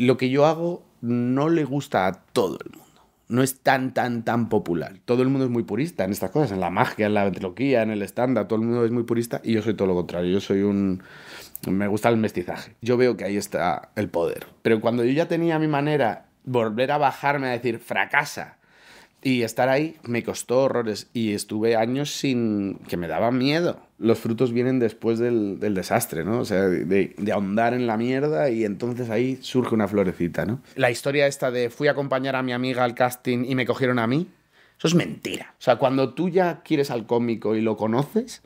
lo que yo hago no le gusta a todo el mundo. No es tan, tan, tan popular. Todo el mundo es muy purista en estas cosas, en la magia, en la ventriloquía, en el estándar. Todo el mundo es muy purista y yo soy todo lo contrario. Yo soy un... Me gusta el mestizaje. Yo veo que ahí está el poder. Pero cuando yo ya tenía mi manera, volver a bajarme a decir, fracasa, y estar ahí me costó horrores y estuve años sin que me daba miedo los frutos vienen después del, desastre, ¿no? O sea, de, de, ahondar en la mierda y entonces ahí surge una florecita, ¿no? La historia esta de fui a acompañar a mi amiga al casting y me cogieron a mí, eso es mentira. O sea, cuando tú ya quieres al cómico y lo conoces,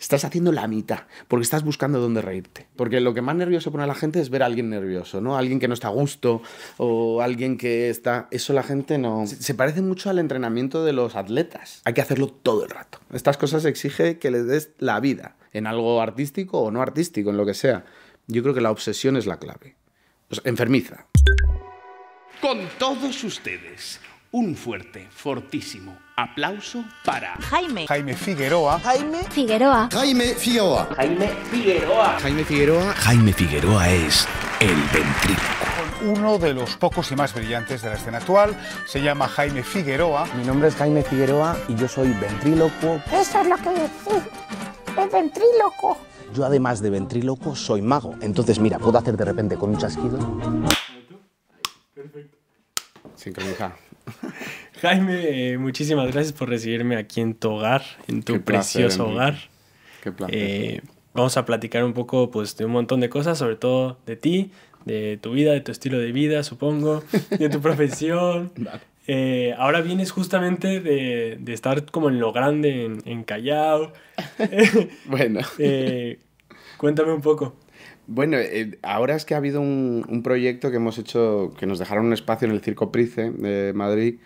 estás haciendo la mitad, porque estás buscando dónde reírte. Porque lo que más nervioso pone a la gente es ver a alguien nervioso, ¿no? Alguien que no está a gusto o alguien que está... Eso la gente no... Se parece mucho al entrenamiento de los atletas. Hay que hacerlo todo el rato. Estas cosas exige que les des la vida, en algo artístico o no artístico, en lo que sea. Yo creo que la obsesión es la clave. O pues, enfermiza. Con todos ustedes un fuerte, fortísimo aplauso para Jaime. Jaime Figueroa. Jaime Figueroa. Jaime Figueroa. Jaime Figueroa. Jaime Figueroa. Jaime Figueroa es el ventríloco. Uno de los pocos y más brillantes de la escena actual se llama Jaime Figueroa. Mi nombre es Jaime Figueroa y yo soy ventríloco. Eso es lo que decís, es ventríloco. Yo además de ventríloco soy mago. Entonces mira, puedo hacer de repente con un chasquido. Perfecto. Sincronizado. Jaime, eh, muchísimas gracias por recibirme aquí en tu hogar, en tu precioso hogar. Qué eh, vamos a platicar un poco pues, de un montón de cosas, sobre todo de ti, de tu vida, de tu estilo de vida, supongo, de tu profesión. Eh, ahora vienes justamente de, estar como en lo grande, en, en Callao. bueno. cuéntame un poco. Bueno, eh, ahora es que ha habido un, proyecto que hemos hecho, que nos dejaron un espacio en el Circo Price eh, de Madrid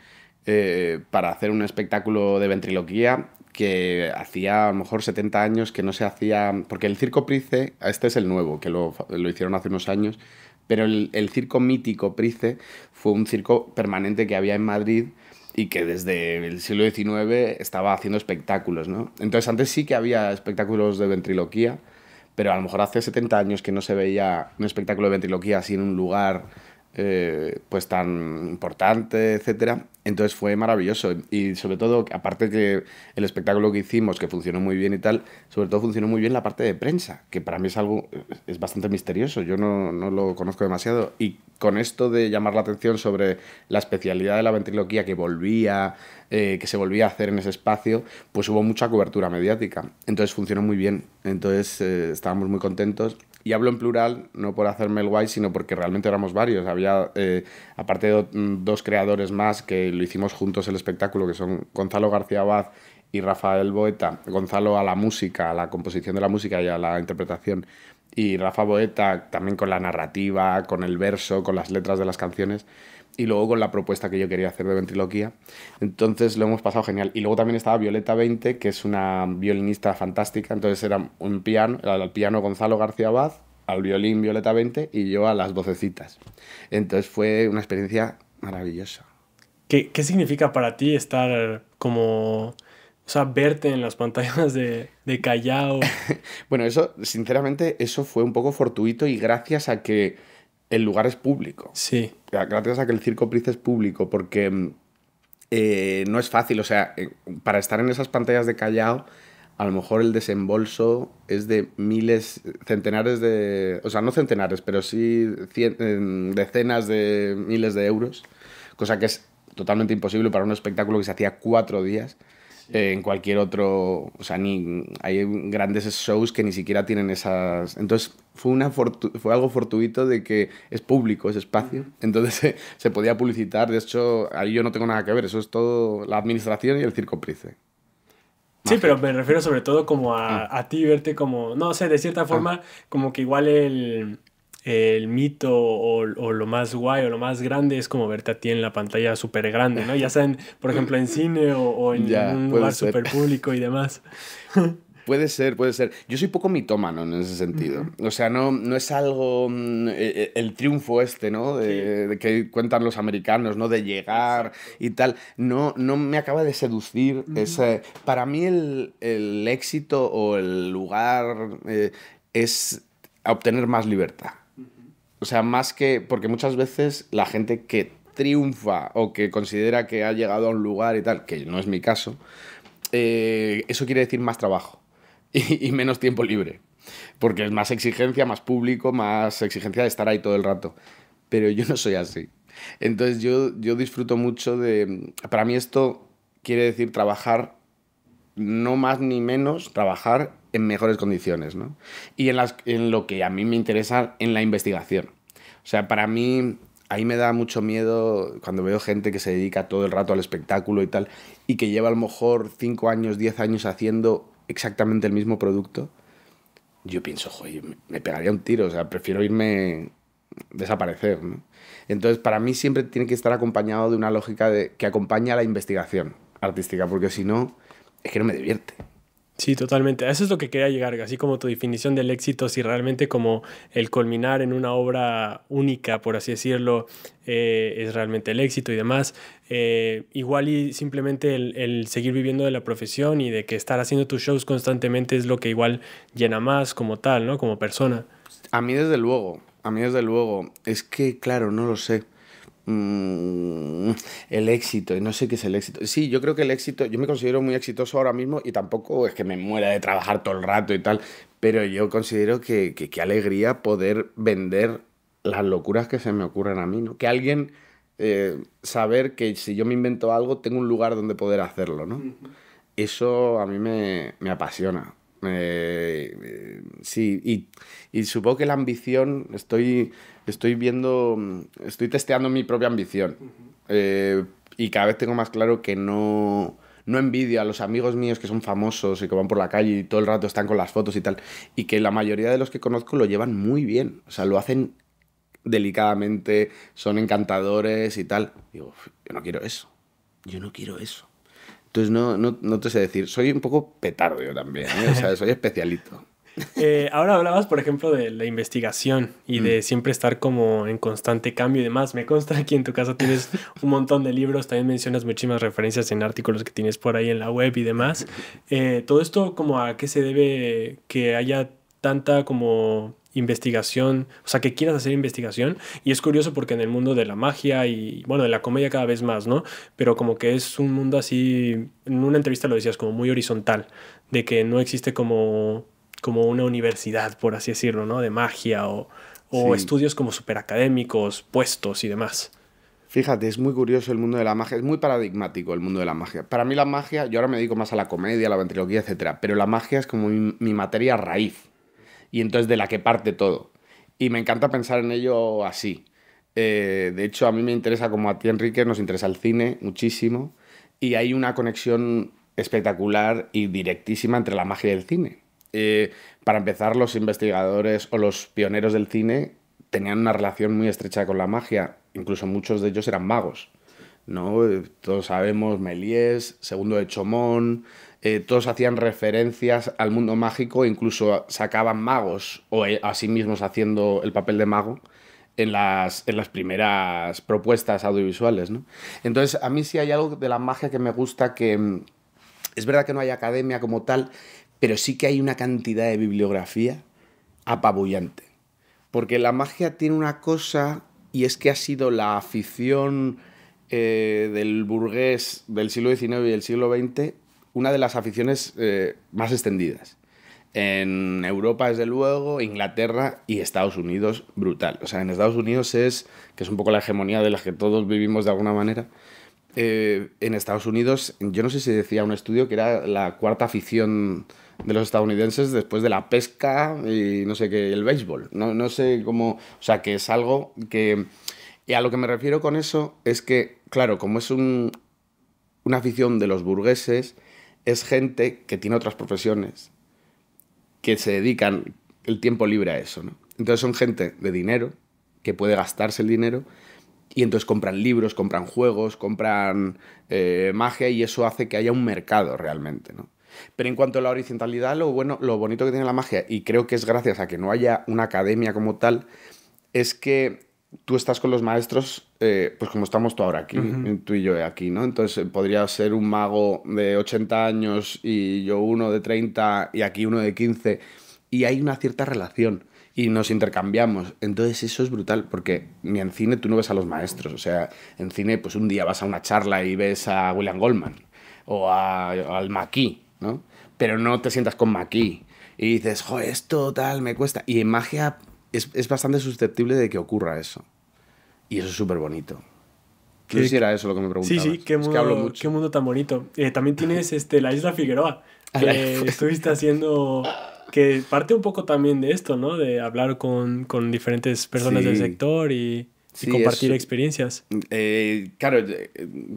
eh, para hacer un espectáculo de ventriloquía que hacía a lo mejor 70 años que no se hacía, porque el Circo Price, este es el nuevo, que lo, hicieron hace unos años, pero el, el, circo mítico Price fue un circo permanente que había en Madrid y que desde el siglo XIX estaba haciendo espectáculos, ¿no? Entonces antes sí que había espectáculos de ventriloquía, pero a lo mejor hace 70 años que no se veía un espectáculo de ventriloquía así en un lugar eh, pues tan importante, etcétera, entonces fue maravilloso y sobre todo, aparte que el espectáculo que hicimos, que funcionó muy bien y tal, sobre todo funcionó muy bien la parte de prensa, que para mí es algo, es bastante misterioso, yo no, lo conozco demasiado. Y con esto de llamar la atención sobre la especialidad de la ventriloquía que volvía, eh, que se volvía a hacer en ese espacio, pues hubo mucha cobertura mediática. Entonces funcionó muy bien, entonces eh, estábamos muy contentos y hablo en plural, no por hacerme el guay, sino porque realmente éramos varios. Había, eh, aparte de dos creadores más que lo hicimos juntos el espectáculo, que son Gonzalo García Abad y Rafael Boeta. Gonzalo a la música, a la composición de la música y a la interpretación. Y Rafa Boeta también con la narrativa, con el verso, con las letras de las canciones y luego con la propuesta que yo quería hacer de ventriloquía. Entonces lo hemos pasado genial. Y luego también estaba Violeta 20, que es una violinista fantástica. Entonces era un piano, al el piano Gonzalo García Abad, al violín Violeta 20 y yo a las vocecitas. Entonces fue una experiencia maravillosa. ¿Qué, qué significa para ti estar como o sea, verte en las pantallas de, de Callao. bueno, eso, sinceramente, eso fue un poco fortuito y gracias a que el lugar es público. Sí. Gracias a que el circo Price es público, porque eh, no es fácil. O sea, eh, para estar en esas pantallas de Callao, a lo mejor el desembolso es de miles, centenares de. O sea, no centenares, pero sí eh, decenas de miles de euros. Cosa que es totalmente imposible para un espectáculo que se hacía cuatro días. en cualquier otro. O sea, ni, hay grandes shows que ni siquiera tienen esas. Entonces, fue, una fue algo fortuito de que es público ese espacio, entonces se, se, podía publicitar, de hecho ahí yo no tengo nada que ver, eso es todo la administración y el circo Price. Sí, pero me refiero sobre todo como a, mm. a ti verte como, no sé, de cierta forma, ah. como que igual el, el mito o, o, lo más guay o lo más grande es como verte a ti en la pantalla súper grande, ¿no? Ya sea, por ejemplo, en cine o, o en, un lugar súper público y demás. Puede ser, puede ser. Yo soy poco mitómano en ese sentido. O sea, no, no es algo. Mm, eh, eh, el triunfo este, ¿no? De, que cuentan los americanos, ¿no? De llegar y tal. No, no me acaba de seducir. ese, para mí, el, éxito o el lugar eh, es obtener más libertad. O sea, más que. Porque muchas veces la gente que triunfa o que considera que ha llegado a un lugar y tal, que no es mi caso, eso quiere decir más trabajo y, menos tiempo libre. Porque es más exigencia, más público, más exigencia de estar ahí todo el rato. Pero yo no soy así. Entonces yo, yo disfruto mucho de... Para mí esto quiere decir trabajar, no más ni menos, trabajar en mejores condiciones, ¿no? Y en, las, en lo que a mí me interesa, en la investigación. O sea, para mí ahí me da mucho miedo cuando veo gente que se dedica todo el rato al espectáculo y tal, y que lleva a lo mejor 5 años, 10 años haciendo exactamente el mismo producto, yo pienso, joder, me pegaría un tiro, o sea, prefiero irme desaparecer. Entonces, para mí siempre tiene que estar acompañado de una lógica que acompaña a la investigación artística, porque si no, es que no me divierte. Sí, totalmente. Eso es lo que quería llegar, así como tu definición del éxito, si realmente como el culminar en una obra única, por así decirlo, eh, es realmente el éxito y demás. Eh, igual y simplemente el, el, seguir viviendo de la profesión y de que estar haciendo tus shows constantemente es lo que igual llena más como tal, ¿no? Como persona. A mí desde luego, a mí desde luego. Es que, claro, no lo sé. Mm, el éxito, y no sé qué es el éxito. Sí, yo creo que el éxito, yo me considero muy exitoso ahora mismo y tampoco es que me muera de trabajar todo el rato y tal, pero yo considero que qué alegría poder vender las locuras que se me ocurren a mí, ¿no? Que alguien eh, saber que si yo me invento algo, tengo un lugar donde poder hacerlo, ¿no? Eso a mí me apasiona. Eh, eh, sí, y, supongo que la ambición, estoy, estoy viendo, estoy testeando mi propia ambición. Eh, y cada vez tengo más claro que no, no envidio a los amigos míos que son famosos y que van por la calle y todo el rato están con las fotos y tal. Y que la mayoría de los que conozco lo llevan muy bien. O sea, lo hacen delicadamente, son encantadores y tal. Digo, yo no quiero eso. Yo no quiero eso. Entonces no, no, no te sé decir, soy un poco petardo yo también, ¿eh? soy especialito. Eh, ahora hablabas, por ejemplo, de la investigación y de mm. siempre estar como en constante cambio y demás. Me consta que en tu casa tienes un montón de libros, también mencionas muchísimas referencias en artículos que tienes por ahí en la web y demás. Eh, Todo esto como a qué se debe que haya tanta como investigación, o sea, que quieras hacer investigación. Y es curioso porque en el mundo de la magia y, bueno, de la comedia cada vez más, ¿no? Pero como que es un mundo así, en una entrevista lo decías, como muy horizontal, de que no existe como, como una universidad, por así decirlo, ¿no? De magia o, o estudios como superacadémicos, puestos y demás. Fíjate, es muy curioso el mundo de la magia, es muy paradigmático el mundo de la magia. Para mí la magia, yo ahora me dedico más a la comedia, a la ventriloquía, etcétera, pero la magia es como mi materia raíz y entonces de la que parte todo. Y me encanta pensar en ello así. Eh, de hecho, a mí me interesa, como a ti, Enrique, nos interesa el cine muchísimo y hay una conexión espectacular y directísima entre la magia y el cine. Eh, para empezar, los investigadores o los pioneros del cine tenían una relación muy estrecha con la magia, incluso muchos de ellos eran magos. ¿no? Eh, todos sabemos Méliès, Segundo de Chomón, eh, todos hacían referencias al mundo mágico, incluso sacaban magos o eh, a sí mismos haciendo el papel de mago en las, primeras propuestas audiovisuales. Entonces, a mí sí hay algo de la magia que me gusta que... Mm, es verdad que no hay academia como tal, pero sí que hay una cantidad de bibliografía apabullante. Porque la magia tiene una cosa y es que ha sido la afición eh, del burgués del siglo XIX y del siglo XX una de las aficiones eh, más extendidas. En Europa, desde luego, Inglaterra y Estados Unidos, brutal. O sea, en Estados Unidos es, que es un poco la hegemonía de la que todos vivimos de alguna manera, eh, en Estados Unidos, yo no sé si decía un estudio que era la cuarta afición de los estadounidenses después de la pesca y no sé qué, el béisbol. No, no sé cómo, o sea, que es algo que... Y a lo que me refiero con eso es que, claro, como es un, una afición de los burgueses, es gente que tiene otras profesiones, que se dedican el tiempo libre a eso. ¿no? Entonces son gente de dinero, que puede gastarse el dinero, y entonces compran libros, compran juegos, compran eh, magia, y eso hace que haya un mercado realmente. ¿no? Pero en cuanto a la horizontalidad, lo bueno, lo bonito que tiene la magia, y creo que es gracias a que no haya una academia como tal, es que tú estás con los maestros, eh, pues como estamos tú ahora aquí, tú y yo aquí, ¿no? Entonces eh, podría ser un mago de 80 años y yo uno de 30 y aquí uno de 15 y hay una cierta relación y nos intercambiamos. Entonces eso es brutal, porque ni en cine tú no ves a los maestros. O sea, en cine pues un día vas a una charla y ves a William Goldman o al Maquis, ¿no? Pero no te sientas con Maquis y dices, jo, esto tal, me cuesta. Y en magia es, es, bastante susceptible de que ocurra eso. Y eso es súper bonito. No era eso lo que me preguntabas. Sí, sí, qué mundo, que hablo Qué mundo tan bonito. Eh, también tienes este, la isla Figueroa, que estuviste haciendo, que parte un poco también de esto, ¿no? De hablar con, con diferentes personas del sector y y compartir experiencias. Eh, claro, eh,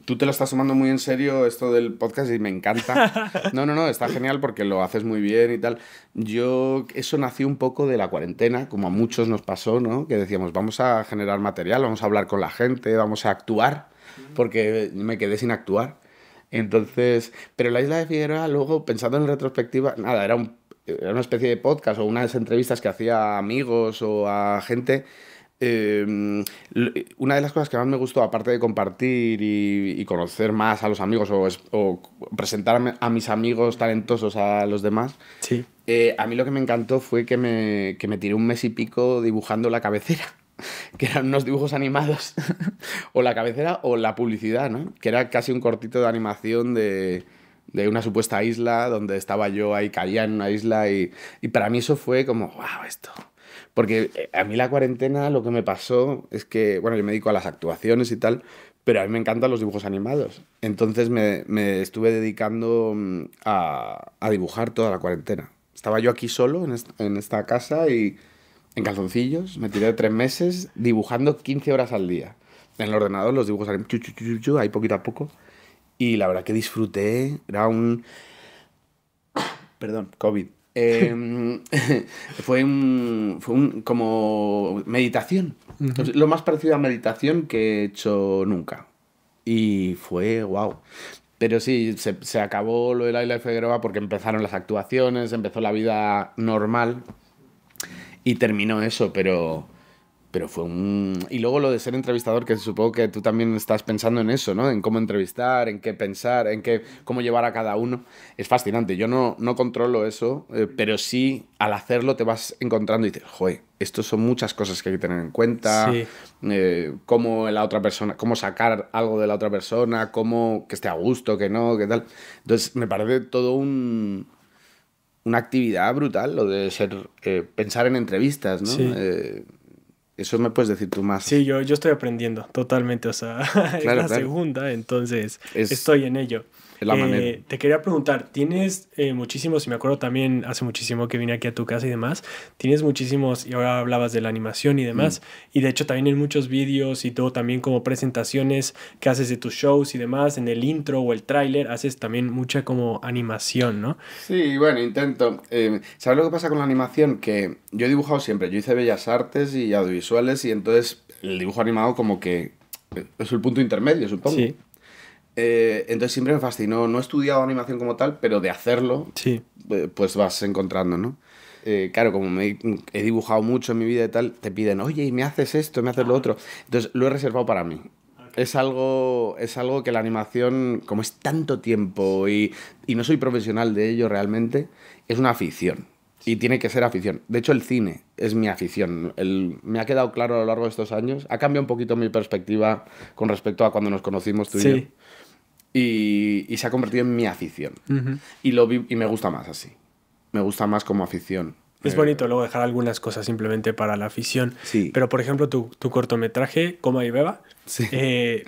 tú te lo estás tomando muy en serio esto del podcast y me encanta. No, no, no, está genial porque lo haces muy bien y tal. Yo, eso nació un poco de la cuarentena, como a muchos nos pasó, ¿no? Que decíamos, vamos a generar material, vamos a hablar con la gente, vamos a actuar, porque me quedé sin actuar. Entonces, pero la isla de Figueroa, luego pensando en retrospectiva, nada, era, un, era una especie de podcast o unas entrevistas que hacía a amigos o a gente Em, eh, una de las cosas que más me gustó, aparte de compartir y, conocer más a los amigos o, o presentar a mis amigos talentosos a los demás, sí. Eh, a mí lo que me encantó fue que me, que me tiré un mes y pico dibujando la cabecera que eran unos dibujos animados, o la cabecera o la publicidad, ¿no? Que era casi un cortito de animación de, de una supuesta isla donde estaba yo ahí, caía en una isla y, y para mí eso fue como, wow, esto, porque eh, a mí la cuarentena lo que me pasó es que, bueno, yo me dedico a las actuaciones y tal, pero a mí me encantan los dibujos animados. Entonces me, me estuve dedicando mm, a, a, dibujar toda la cuarentena. Estaba yo aquí solo en, en esta casa y en calzoncillos, me tiré tres meses dibujando 15 horas al día. En el ordenador los dibujos animados, ahí poquito a poco. Y la verdad que disfruté. Era un... Perdón, COVID. Em, fue un, fue un, como meditación. lo más parecido a meditación que he hecho nunca. Y fue wow. Pero sí, se, acabó lo de Laila Figueroa porque empezaron las actuaciones, empezó la vida normal y terminó eso, pero pero fue un... Y luego lo de ser entrevistador, que supongo que tú también estás pensando en eso, ¿no? En cómo entrevistar, en qué pensar, en qué, cómo llevar a cada uno. Es fascinante. Yo no, no controlo eso, eh, pero sí al hacerlo te vas encontrando y dices, joder, esto son muchas cosas que hay que tener en cuenta. Sí. Eh, cómo la otra persona, cómo sacar algo de la otra persona, cómo que esté a gusto, que no, qué tal. Entonces me parece todo un una actividad brutal lo de ser eh, pensar en entrevistas, ¿no? Sí. Eso me puedes decir tú más. Sí, yo, yo estoy aprendiendo totalmente, o sea, es la segunda, entonces estoy en ello. Eh, te quería preguntar, tienes eh, muchísimos, y me acuerdo también hace muchísimo que vine aquí a tu casa y demás, tienes muchísimos, y ahora hablabas de la animación y demás, mm. y de hecho también en muchos vídeos y todo, también como presentaciones que haces de tus shows y demás, en el intro o el tráiler, haces también mucha como animación, ¿no? Sí, bueno, intento. Em, ¿Sabes lo que pasa con la animación? Que yo he dibujado siempre, yo hice bellas artes y audiovisuales, y entonces el dibujo animado como que es el punto intermedio, supongo. Sí. Eh, entonces siempre me fascinó. No he estudiado animación como tal, pero de hacerlo, eh, pues vas encontrando, ¿no? Eh, claro, como he, dibujado mucho en mi vida y tal, te piden, oye, ¿y me haces esto, me haces lo otro. Entonces lo he reservado para mí. Es algo, es algo que la animación, como es tanto tiempo y, no soy profesional de ello realmente, es una afición. Y tiene que ser afición. De hecho, el cine es mi afición. me ha quedado claro a lo largo de estos años. Ha cambiado un poquito mi perspectiva con respecto a cuando nos conocimos tú y yo y, se ha convertido en mi afición. y, lo vi, y me gusta más así. Me gusta más como afición. Es eh, bonito luego dejar algunas cosas simplemente para la afición. Pero, por ejemplo, tu, cortometraje, Coma y Beba, eh,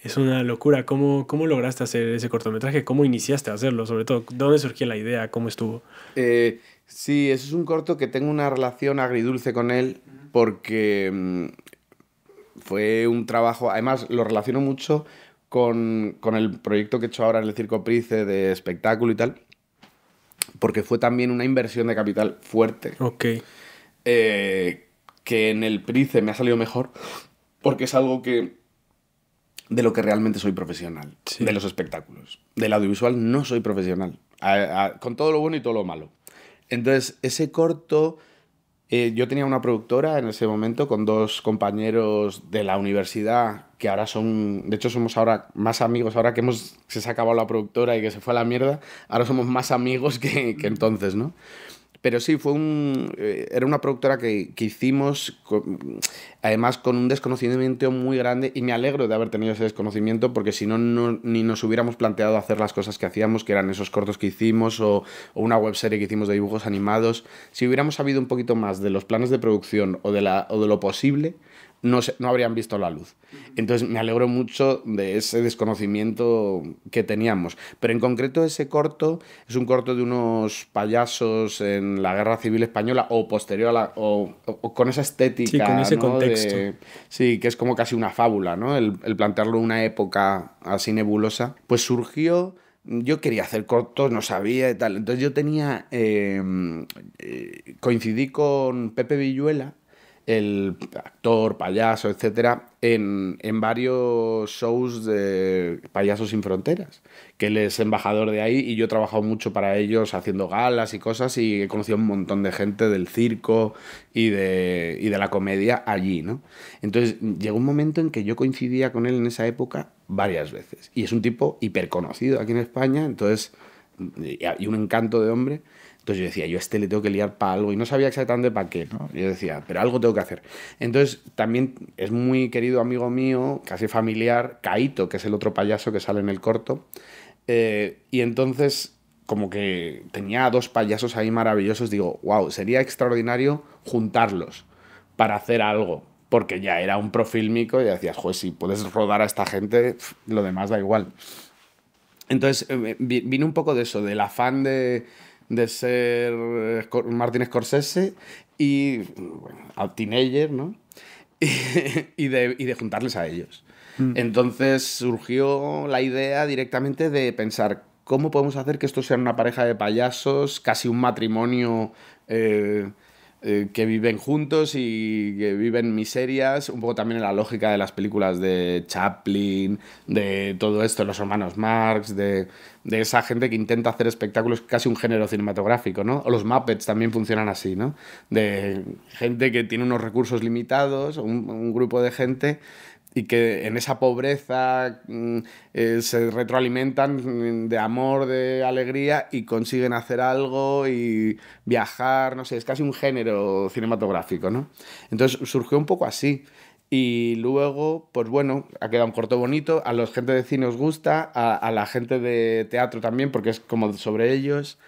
es una locura. ¿Cómo, ¿Cómo lograste hacer ese cortometraje? ¿Cómo iniciaste a hacerlo? Sobre todo, ¿dónde surgió la idea? ¿Cómo estuvo? Eh, sí, eso es un corto que tengo una relación agridulce con él porque mm, fue un trabajo, además lo relaciono mucho con, el proyecto que he hecho ahora en el Circo Price de espectáculo y tal, porque fue también una inversión de capital fuerte. Ok. Eh, que en el Price me ha salido mejor, porque es algo que de lo que realmente soy profesional, de los espectáculos. Del audiovisual no soy profesional, con todo lo bueno y todo lo malo. Entonces, ese corto, eh, yo tenía una productora en ese momento con dos compañeros de la universidad que ahora son, de hecho somos ahora más amigos, ahora que hemos, se ha acabado la productora y que se fue a la mierda, ahora somos más amigos que, entonces, ¿no? Pero sí, fue un, eh, era una productora que, que hicimos, además con un desconocimiento muy grande, y me alegro de haber tenido ese desconocimiento, porque si no, ni nos hubiéramos planteado hacer las cosas que hacíamos, que eran esos cortos que hicimos, o, o una webserie que hicimos de dibujos animados. Si hubiéramos sabido un poquito más de los planes de producción o de, la, o de lo posible, no, habrían visto la luz. Entonces me alegro mucho de ese desconocimiento que teníamos. Pero en concreto ese corto es un corto de unos payasos en la Guerra Civil Española o posterior a la... o, con esa estética. Sí, con ese contexto. sí, que es como casi una fábula, ¿no? El, plantearlo en una época así nebulosa. Pues surgió yo quería hacer cortos, no sabía y tal. Entonces yo tenía, eh, eh, coincidí con Pepe Villuela, el actor, payaso, etcétera, en, varios shows de Payasos sin Fronteras, que él es embajador de ahí y yo he trabajado mucho para ellos haciendo galas y cosas y he conocido un montón de gente del circo y de, y de la comedia allí, ¿no? Entonces llegó un momento en que yo coincidía con él en esa época varias veces y es un tipo hiperconocido aquí en España, entonces, y un encanto de hombre entonces yo decía, yo este le tengo que liar para algo y no sabía exactamente para qué, ¿no? Yo decía, pero algo tengo que hacer. Entonces también es muy querido amigo mío, casi familiar, Caito, que es el otro payaso que sale en el corto. Eh, y entonces como que tenía dos payasos ahí maravillosos, digo, wow, sería extraordinario juntarlos para hacer algo, porque ya era un profílmico y decías, joder, si puedes rodar a esta gente, lo demás da igual. Entonces, eh, vino un poco de eso, del afán de de ser eh, Martin Scorsese y, bueno, a teenager, ¿no? y, de, juntarles a ellos. Mm. Entonces surgió la idea directamente de pensar cómo podemos hacer que esto sea una pareja de payasos, casi un matrimonio eh, eh, que viven juntos y que viven miserias, un poco también en la lógica de las películas de Chaplin, de todo esto, los hermanos Marx, de, esa gente que intenta hacer espectáculos casi un género cinematográfico, ¿no? O los Muppets también funcionan así, ¿no? De gente que tiene unos recursos limitados, un grupo de gente y que en esa pobreza mm, eh, se retroalimentan mm, de amor, de alegría y consiguen hacer algo y viajar, no sé, es casi un género cinematográfico, ¿no? Entonces surgió un poco así. Y luego, pues bueno, ha quedado un corto bonito, a los gente de cine os gusta, a, la gente de teatro también, porque es como sobre ellos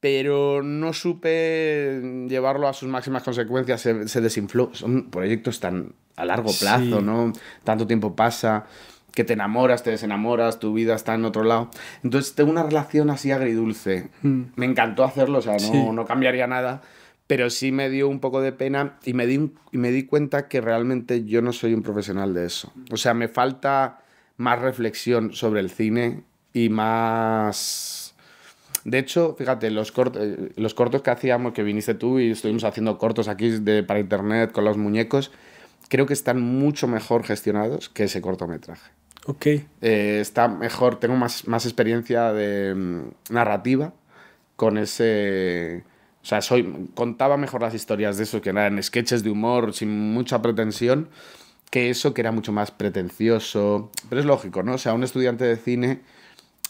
pero no supe llevarlo a sus máximas consecuencias, se, se, desinfló. Son proyectos tan a largo plazo, ¿no? Tanto tiempo pasa que te enamoras, te desenamoras, tu vida está en otro lado. Entonces tengo una relación así agridulce. Hmm. Me encantó hacerlo, o sea, no, no, cambiaría nada, pero sí me dio un poco de pena y me, di, me di cuenta que realmente yo no soy un profesional de eso. O sea, me falta más reflexión sobre el cine y más de hecho, fíjate, los, cortos eh, los cortos que hacíamos, que viniste tú y estuvimos haciendo cortos aquí de, para internet con los muñecos, creo que están mucho mejor gestionados que ese cortometraje. Ok. Eh, está mejor, tengo más, experiencia de mm, narrativa con ese... O sea, soy, contaba mejor las historias de eso, que eran sketches de humor sin mucha pretensión, que eso que era mucho más pretencioso. Pero es lógico, ¿no? O sea, un estudiante de cine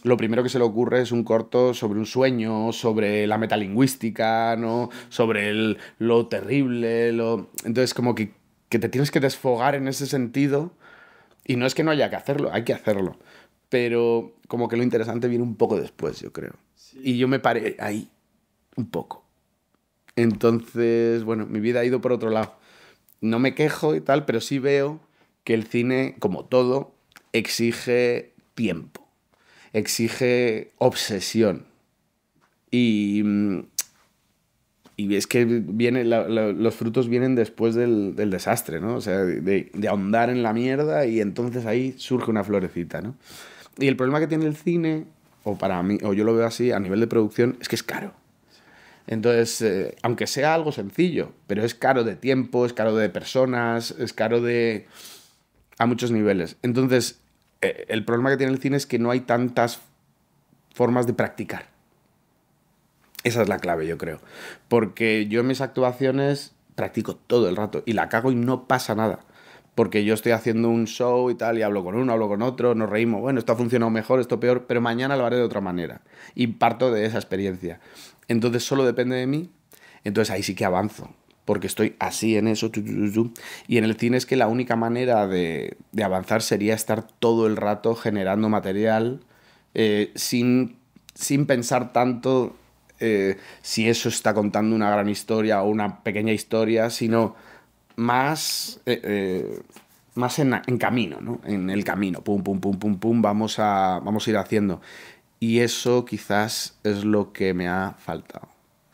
lo primero que se le ocurre es un corto sobre un sueño, sobre la metalingüística, ¿no? Sobre lo terrible, lo... Entonces, como que que te tienes que desfogar en ese sentido. Y no es que no haya que hacerlo, hay que hacerlo. Pero como que lo interesante viene un poco después, yo creo. Y yo me paré ahí, un poco. Entonces, bueno, mi vida ha ido por otro lado. No me quejo y tal, pero sí veo que el cine, como todo, exige tiempo, exige obsesión. Y mm, y es que viene, los frutos vienen después del, desastre, ¿no? O sea, de, ahondar en la mierda y entonces ahí surge una florecita, ¿no? Y el problema que tiene el cine, o para mí, o yo lo veo así, a nivel de producción, es que es caro. Entonces, eh, aunque sea algo sencillo, pero es caro de tiempo, es caro de personas, es caro de... a muchos niveles. Entonces, eh, el problema que tiene el cine es que no hay tantas formas de practicar. Esa es la clave, yo creo. Porque yo en mis actuaciones practico todo el rato y la cago y no pasa nada. Porque yo estoy haciendo un show y tal, y hablo con uno, hablo con otro, nos reímos, bueno, esto ha funcionado mejor, esto peor, pero mañana lo haré de otra manera. Y parto de esa experiencia. Entonces solo depende de mí, entonces ahí sí que avanzo, porque estoy así en eso. Y en el cine es que la única manera de, avanzar sería estar todo el rato generando material eh, sin, sin pensar tanto eh, si eso está contando una gran historia o una pequeña historia, sino más, eh, eh, más en, camino, ¿no? En el camino, pum, pum, pum, pum, pum, vamos a, vamos a ir haciendo. Y eso quizás es lo que me ha faltado,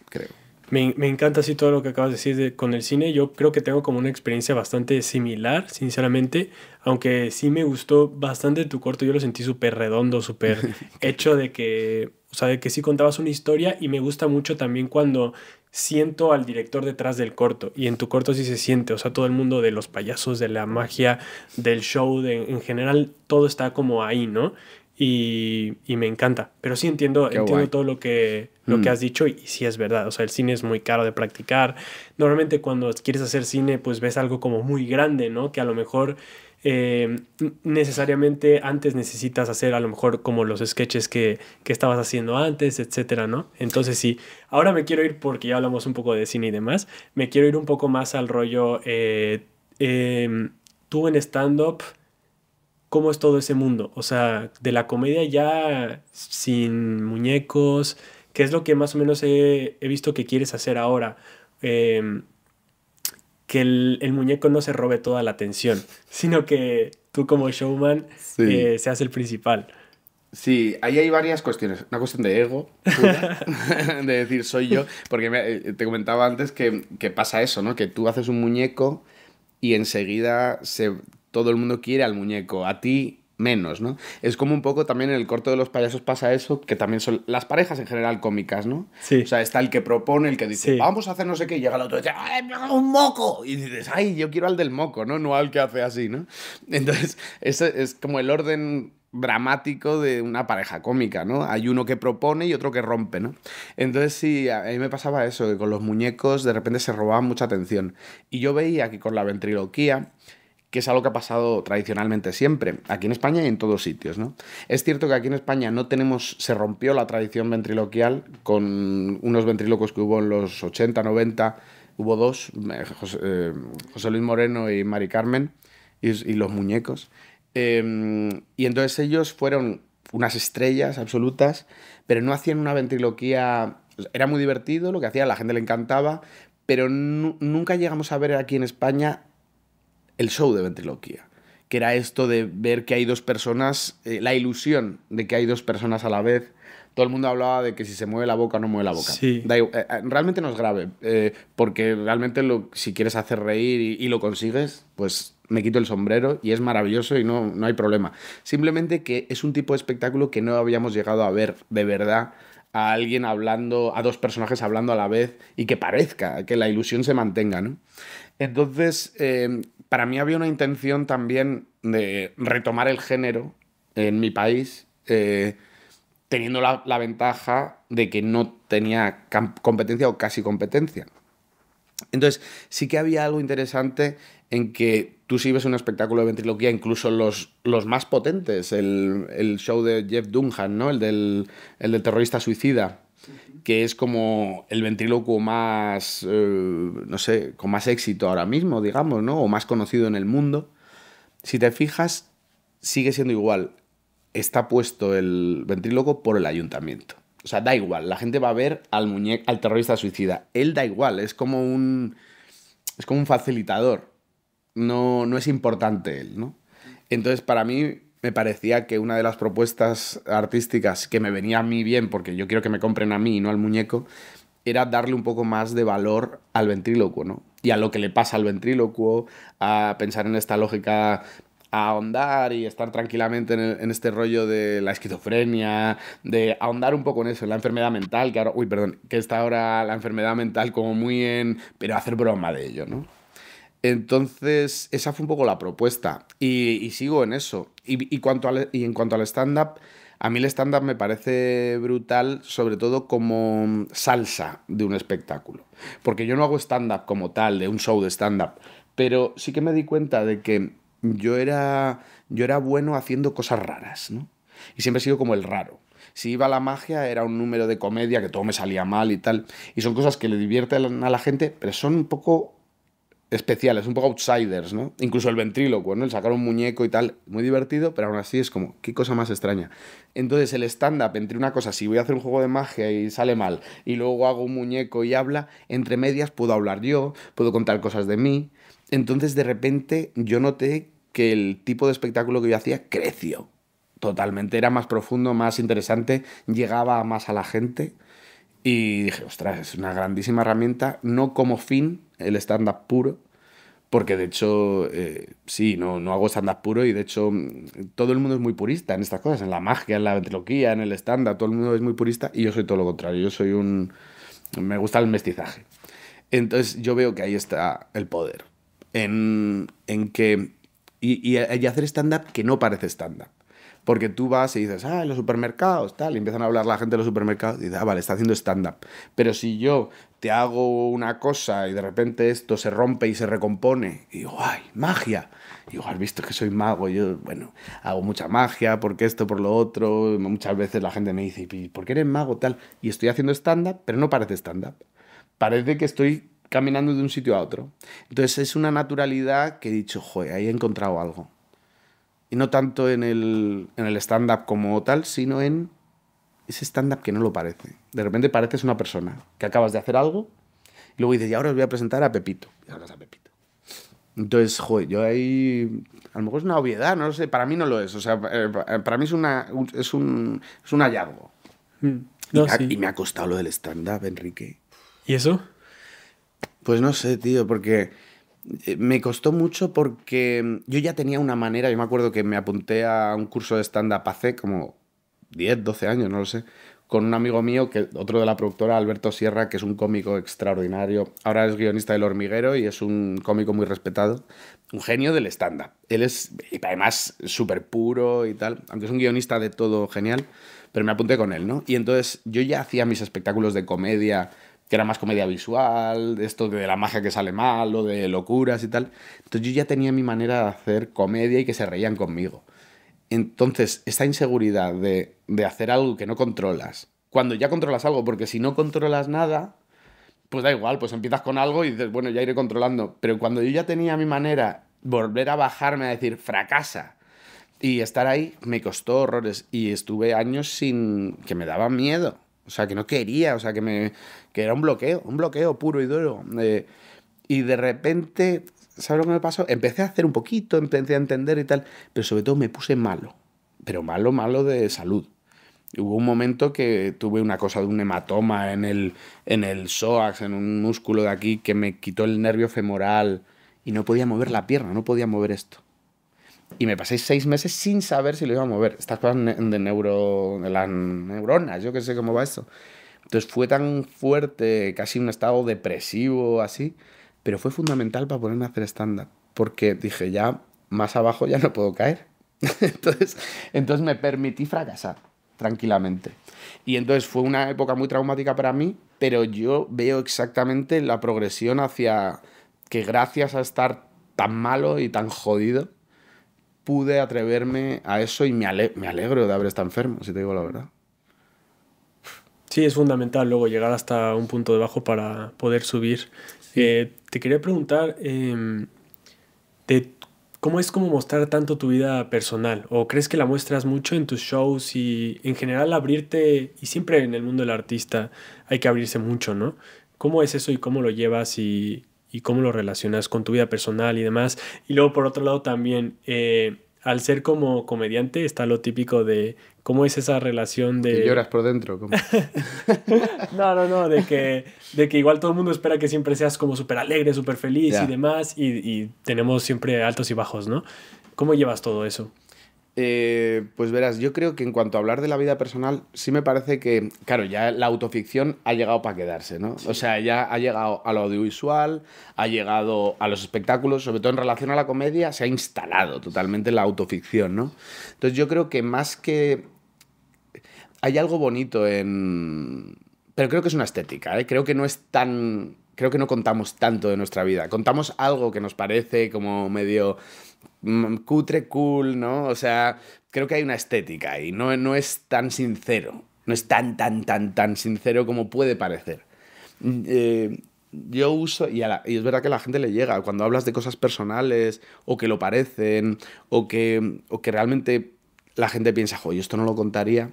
creo. Me, encanta así todo lo que acabas de decir con el cine. Yo creo que tengo como una experiencia bastante similar, sinceramente. Aunque sí me gustó bastante tu corto. Yo lo sentí súper redondo, súper hecho de que, o sea, de que sí contabas una historia. Y me gusta mucho también cuando siento al director detrás del corto. Y en tu corto sí se siente. O sea, todo el mundo de los payasos, de la magia, del show, de, en general, todo está como ahí, ¿no? y, me encanta. Pero sí entiendo, todo lo que, lo que mm. has dicho y, sí es verdad. O sea, el cine es muy caro de practicar. Normalmente cuando quieres hacer cine, pues ves algo como muy grande, ¿no? Que a lo mejor eh, necesariamente antes necesitas hacer a lo mejor como los sketches que, que estabas haciendo antes, etcétera, ¿no? Entonces sí, ahora me quiero ir porque ya hablamos un poco de cine y demás. Me quiero ir un poco más al rollo... Eh, em, tú en stand-up cómo es todo ese mundo. O sea, de la comedia ya sin muñecos, qué es lo que más o menos he, visto que quieres hacer ahora. Em, que el, muñeco no se robe toda la atención, sino que tú como showman eh, seas el principal. Sí, ahí hay varias cuestiones. Una cuestión de ego, de decir soy yo, porque eh, te comentaba antes que, que pasa eso, ¿no? Que tú haces un muñeco y enseguida se todo el mundo quiere al muñeco, a ti menos, ¿no? Es como un poco también en el corto de los payasos pasa eso, que también son las parejas en general cómicas, ¿no? Sí. O sea, está el que propone, el que dice, vamos a hacer no sé qué, y llega el otro y dice, ¡ay, me hago un moco! Y dices, ¡ay, yo quiero al del moco, ¿no? No al que hace así, ¿no? Entonces, ese es como el orden dramático de una pareja cómica, ¿no? Hay uno que propone y otro que rompe, ¿no? Entonces sí, a mí me pasaba eso, que con los muñecos de repente se robaba mucha atención. Y yo veía que con la ventriloquía que es algo que ha pasado tradicionalmente siempre, aquí en España y en todos sitios. ¿no? Es cierto que aquí en España no tenemos, se rompió la tradición ventriloquial con unos ventrílocos que hubo en los 80, 90, hubo dos, eh, eh, José, Luis Moreno y Mari Carmen, y, los muñecos. Em, y entonces ellos fueron unas estrellas absolutas, pero no hacían una ventriloquía... Era muy divertido lo que hacía, a la gente le encantaba, pero nunca llegamos a ver aquí en España el show de ventriloquía, que era esto de ver que hay dos personas, eh, la ilusión de que hay dos personas a la vez. Todo el mundo hablaba de que si se mueve la boca, no mueve la boca. Sí. Eh, eh, realmente no es grave, porque realmente lo, si quieres hacer reír y, lo consigues, pues me quito el sombrero y es maravilloso y no, no hay problema. Simplemente que es un tipo de espectáculo que no habíamos llegado a ver de verdad a alguien hablando, a dos personajes hablando a la vez y que parezca, que la ilusión se mantenga, ¿no? Entonces, em, para mí había una intención también de retomar el género en mi país, eh, teniendo la, ventaja de que no tenía competencia o casi competencia. Entonces, sí que había algo interesante en que tú sí ves un espectáculo de ventriloquía, incluso los, más potentes, el, show de Jeff Dunham, ¿no? el del terrorista suicida, que es como el ventrílocuo más, eh, no sé, con más éxito ahora mismo, digamos, ¿no? O más conocido en el mundo. Si te fijas, sigue siendo igual. Está puesto el ventríloco por el ayuntamiento. O sea, da igual. La gente va a ver al muñeco, al terrorista suicida. Él da igual. Es como un, es como un facilitador. No, no es importante él, ¿no? Entonces, para mí, me parecía que una de las propuestas artísticas que me venía a mí bien, porque yo quiero que me compren a mí y no al muñeco, era darle un poco más de valor al ventrílocuo, ¿no? Y a lo que le pasa al ventrílocuo, a pensar en esta lógica, a ahondar y estar tranquilamente en, en, este rollo de la esquizofrenia, de ahondar un poco en eso, en la enfermedad mental, que ahora, uy, perdón, que está ahora la enfermedad mental como muy en, pero hacer broma de ello, ¿no? Entonces, esa fue un poco la propuesta y, sigo en eso. Y, cuanto y en cuanto al stand-up, a mí el stand-up me parece brutal, sobre todo como salsa de un espectáculo. Porque yo no hago stand-up como tal, de un show de stand-up, pero sí que me di cuenta de que yo era, yo era bueno haciendo cosas raras, ¿no? Y siempre he sido como el raro. Si iba a la magia era un número de comedia que todo me salía mal y tal. Y son cosas que le divierten a la gente, pero son un poco especiales, un poco outsiders, ¿no? Incluso el ventrílocuo, ¿no? El sacar un muñeco y tal, muy divertido, pero aún así es como, qué cosa más extraña. Entonces el stand-up entre una cosa, si voy a hacer un juego de magia y sale mal, y luego hago un muñeco y habla, entre medias puedo hablar yo, puedo contar cosas de mí. Entonces de repente yo noté que el tipo de espectáculo que yo hacía creció totalmente, era más profundo, más interesante, llegaba más a la gente y dije, ostras, es una grandísima herramienta, no como fin, el stand-up puro, porque de hecho, eh, sí, no, no hago stand-up puro y de hecho mm, todo el mundo es muy purista en estas cosas, en la magia, en la ventriloquía, en el stand todo el mundo es muy purista y yo soy todo lo contrario, yo soy un... me gusta el mestizaje. Entonces yo veo que ahí está el poder, en, en que... Y, y, hacer stand-up que no parece stand-up. Porque tú vas y dices, ah, en los supermercados, tal, y empiezan a hablar la gente de los supermercados, y dices, ah, vale, está haciendo stand-up. Pero si yo te hago una cosa y de repente esto se rompe y se recompone, y digo, ay, magia. Y digo, has visto que soy mago, yo, bueno, hago mucha magia, porque esto, por lo otro, muchas veces la gente me dice, ¿por qué eres mago tal? Y estoy haciendo stand-up, pero no parece stand-up. Parece que estoy caminando de un sitio a otro. Entonces es una naturalidad que he dicho, joder, ahí he encontrado algo y no tanto en el, en el stand-up como tal, sino en ese stand-up que no lo parece. De repente pareces una persona que acabas de hacer algo y luego dices, y ahora os voy a presentar a Pepito. Y hablas a Pepito. Entonces, joder, yo ahí. A lo mejor es una obviedad, no lo sé, para mí no lo es. O sea, eh, eh, para mí es, una, es, un, es un hallazgo. Mm. y, me ha costado lo del stand-up, Enrique. ¿Y eso? Pues no sé, tío, porque eh, me costó mucho porque yo ya tenía una manera, yo me acuerdo que me apunté a un curso de stand-up hace como 10, 12 años, no lo sé, con un amigo mío, que otro de la productora, Alberto Sierra, que es un cómico extraordinario. Ahora es guionista del hormiguero y es un cómico muy respetado. Un genio del stand-up. Él es, además, súper puro y tal, aunque es un guionista de todo genial, pero me apunté con él, ¿no? Y entonces yo ya hacía mis espectáculos de comedia que era más comedia visual, esto de la magia que sale mal, o de locuras y tal. Entonces yo ya tenía mi manera de hacer comedia y que se reían conmigo. Entonces, esta inseguridad de, de hacer algo que no controlas, cuando ya controlas algo, porque si no controlas nada, pues da igual, pues empiezas con algo y dices, bueno, ya iré controlando. Pero cuando yo ya tenía mi manera, volver a bajarme a decir, fracasa. Y estar ahí me costó horrores y estuve años sin que me daba miedo. O sea, que no quería, o sea, que, me, era un bloqueo, un bloqueo puro y duro. Eh, y de repente, ¿sabes lo que me pasó? Empecé a hacer un poquito, empecé a entender y tal, pero sobre todo me puse malo, pero malo, malo de salud. Hubo un momento que tuve una cosa de un hematoma en el, en el soax en un músculo de aquí, que me quitó el nervio femoral y no podía mover la pierna, no podía mover esto y me pasé seis meses sin saber si lo iba a mover. Estas cosas de, neuro, de las neuronas, yo que sé cómo va eso. Entonces fue tan fuerte, casi un estado depresivo, así, pero fue fundamental para ponerme a hacer stand-up, porque dije, ya más abajo ya no puedo caer. entonces, entonces me permití fracasar tranquilamente. Y entonces fue una época muy traumática para mí, pero yo veo exactamente la progresión hacia que gracias a estar tan malo y tan jodido, pude atreverme a eso y me, alegro de haber estado enfermo, si te digo la verdad. Sí, es fundamental luego llegar hasta un punto de bajo para poder subir. Eh, te quería preguntar em, cómo es como mostrar tanto tu vida personal. ¿O crees que la muestras mucho en tus shows y en general abrirte, y siempre en el mundo del artista hay que abrirse mucho, ¿no? ¿Cómo es eso y cómo lo llevas y y cómo lo relacionas con tu vida personal y demás. Y luego por otro lado también, eh, al ser como comediante está lo típico de cómo es esa relación de... Que lloras por dentro. no, no, no, de que, de que igual todo el mundo espera que siempre seas como súper alegre, súper feliz y demás, y tenemos siempre altos y bajos, ¿no? ¿Cómo llevas todo eso? Eh, pues verás, yo creo que en cuanto a hablar de la vida personal, sí me parece que, claro, ya la autoficción ha llegado para quedarse, ¿no? O sea, ya ha llegado al audiovisual, ha llegado a los espectáculos, sobre todo en relación a la comedia, se ha instalado totalmente la autoficción, ¿no? Entonces yo creo que más que... Hay algo bonito en... Pero creo que es una estética, ¿eh? Creo que no es tan... Creo que no contamos tanto de nuestra vida. Contamos algo que nos parece como medio cutre cool, ¿no? O sea, creo que hay una estética ahí, no, no es tan sincero, no es tan, tan, tan, tan sincero como puede parecer. Mm, eh, yo uso, y, es verdad que a la gente le llega, cuando hablas de cosas personales o que lo parecen, o que, o que realmente la gente piensa, joder, esto no lo contaría.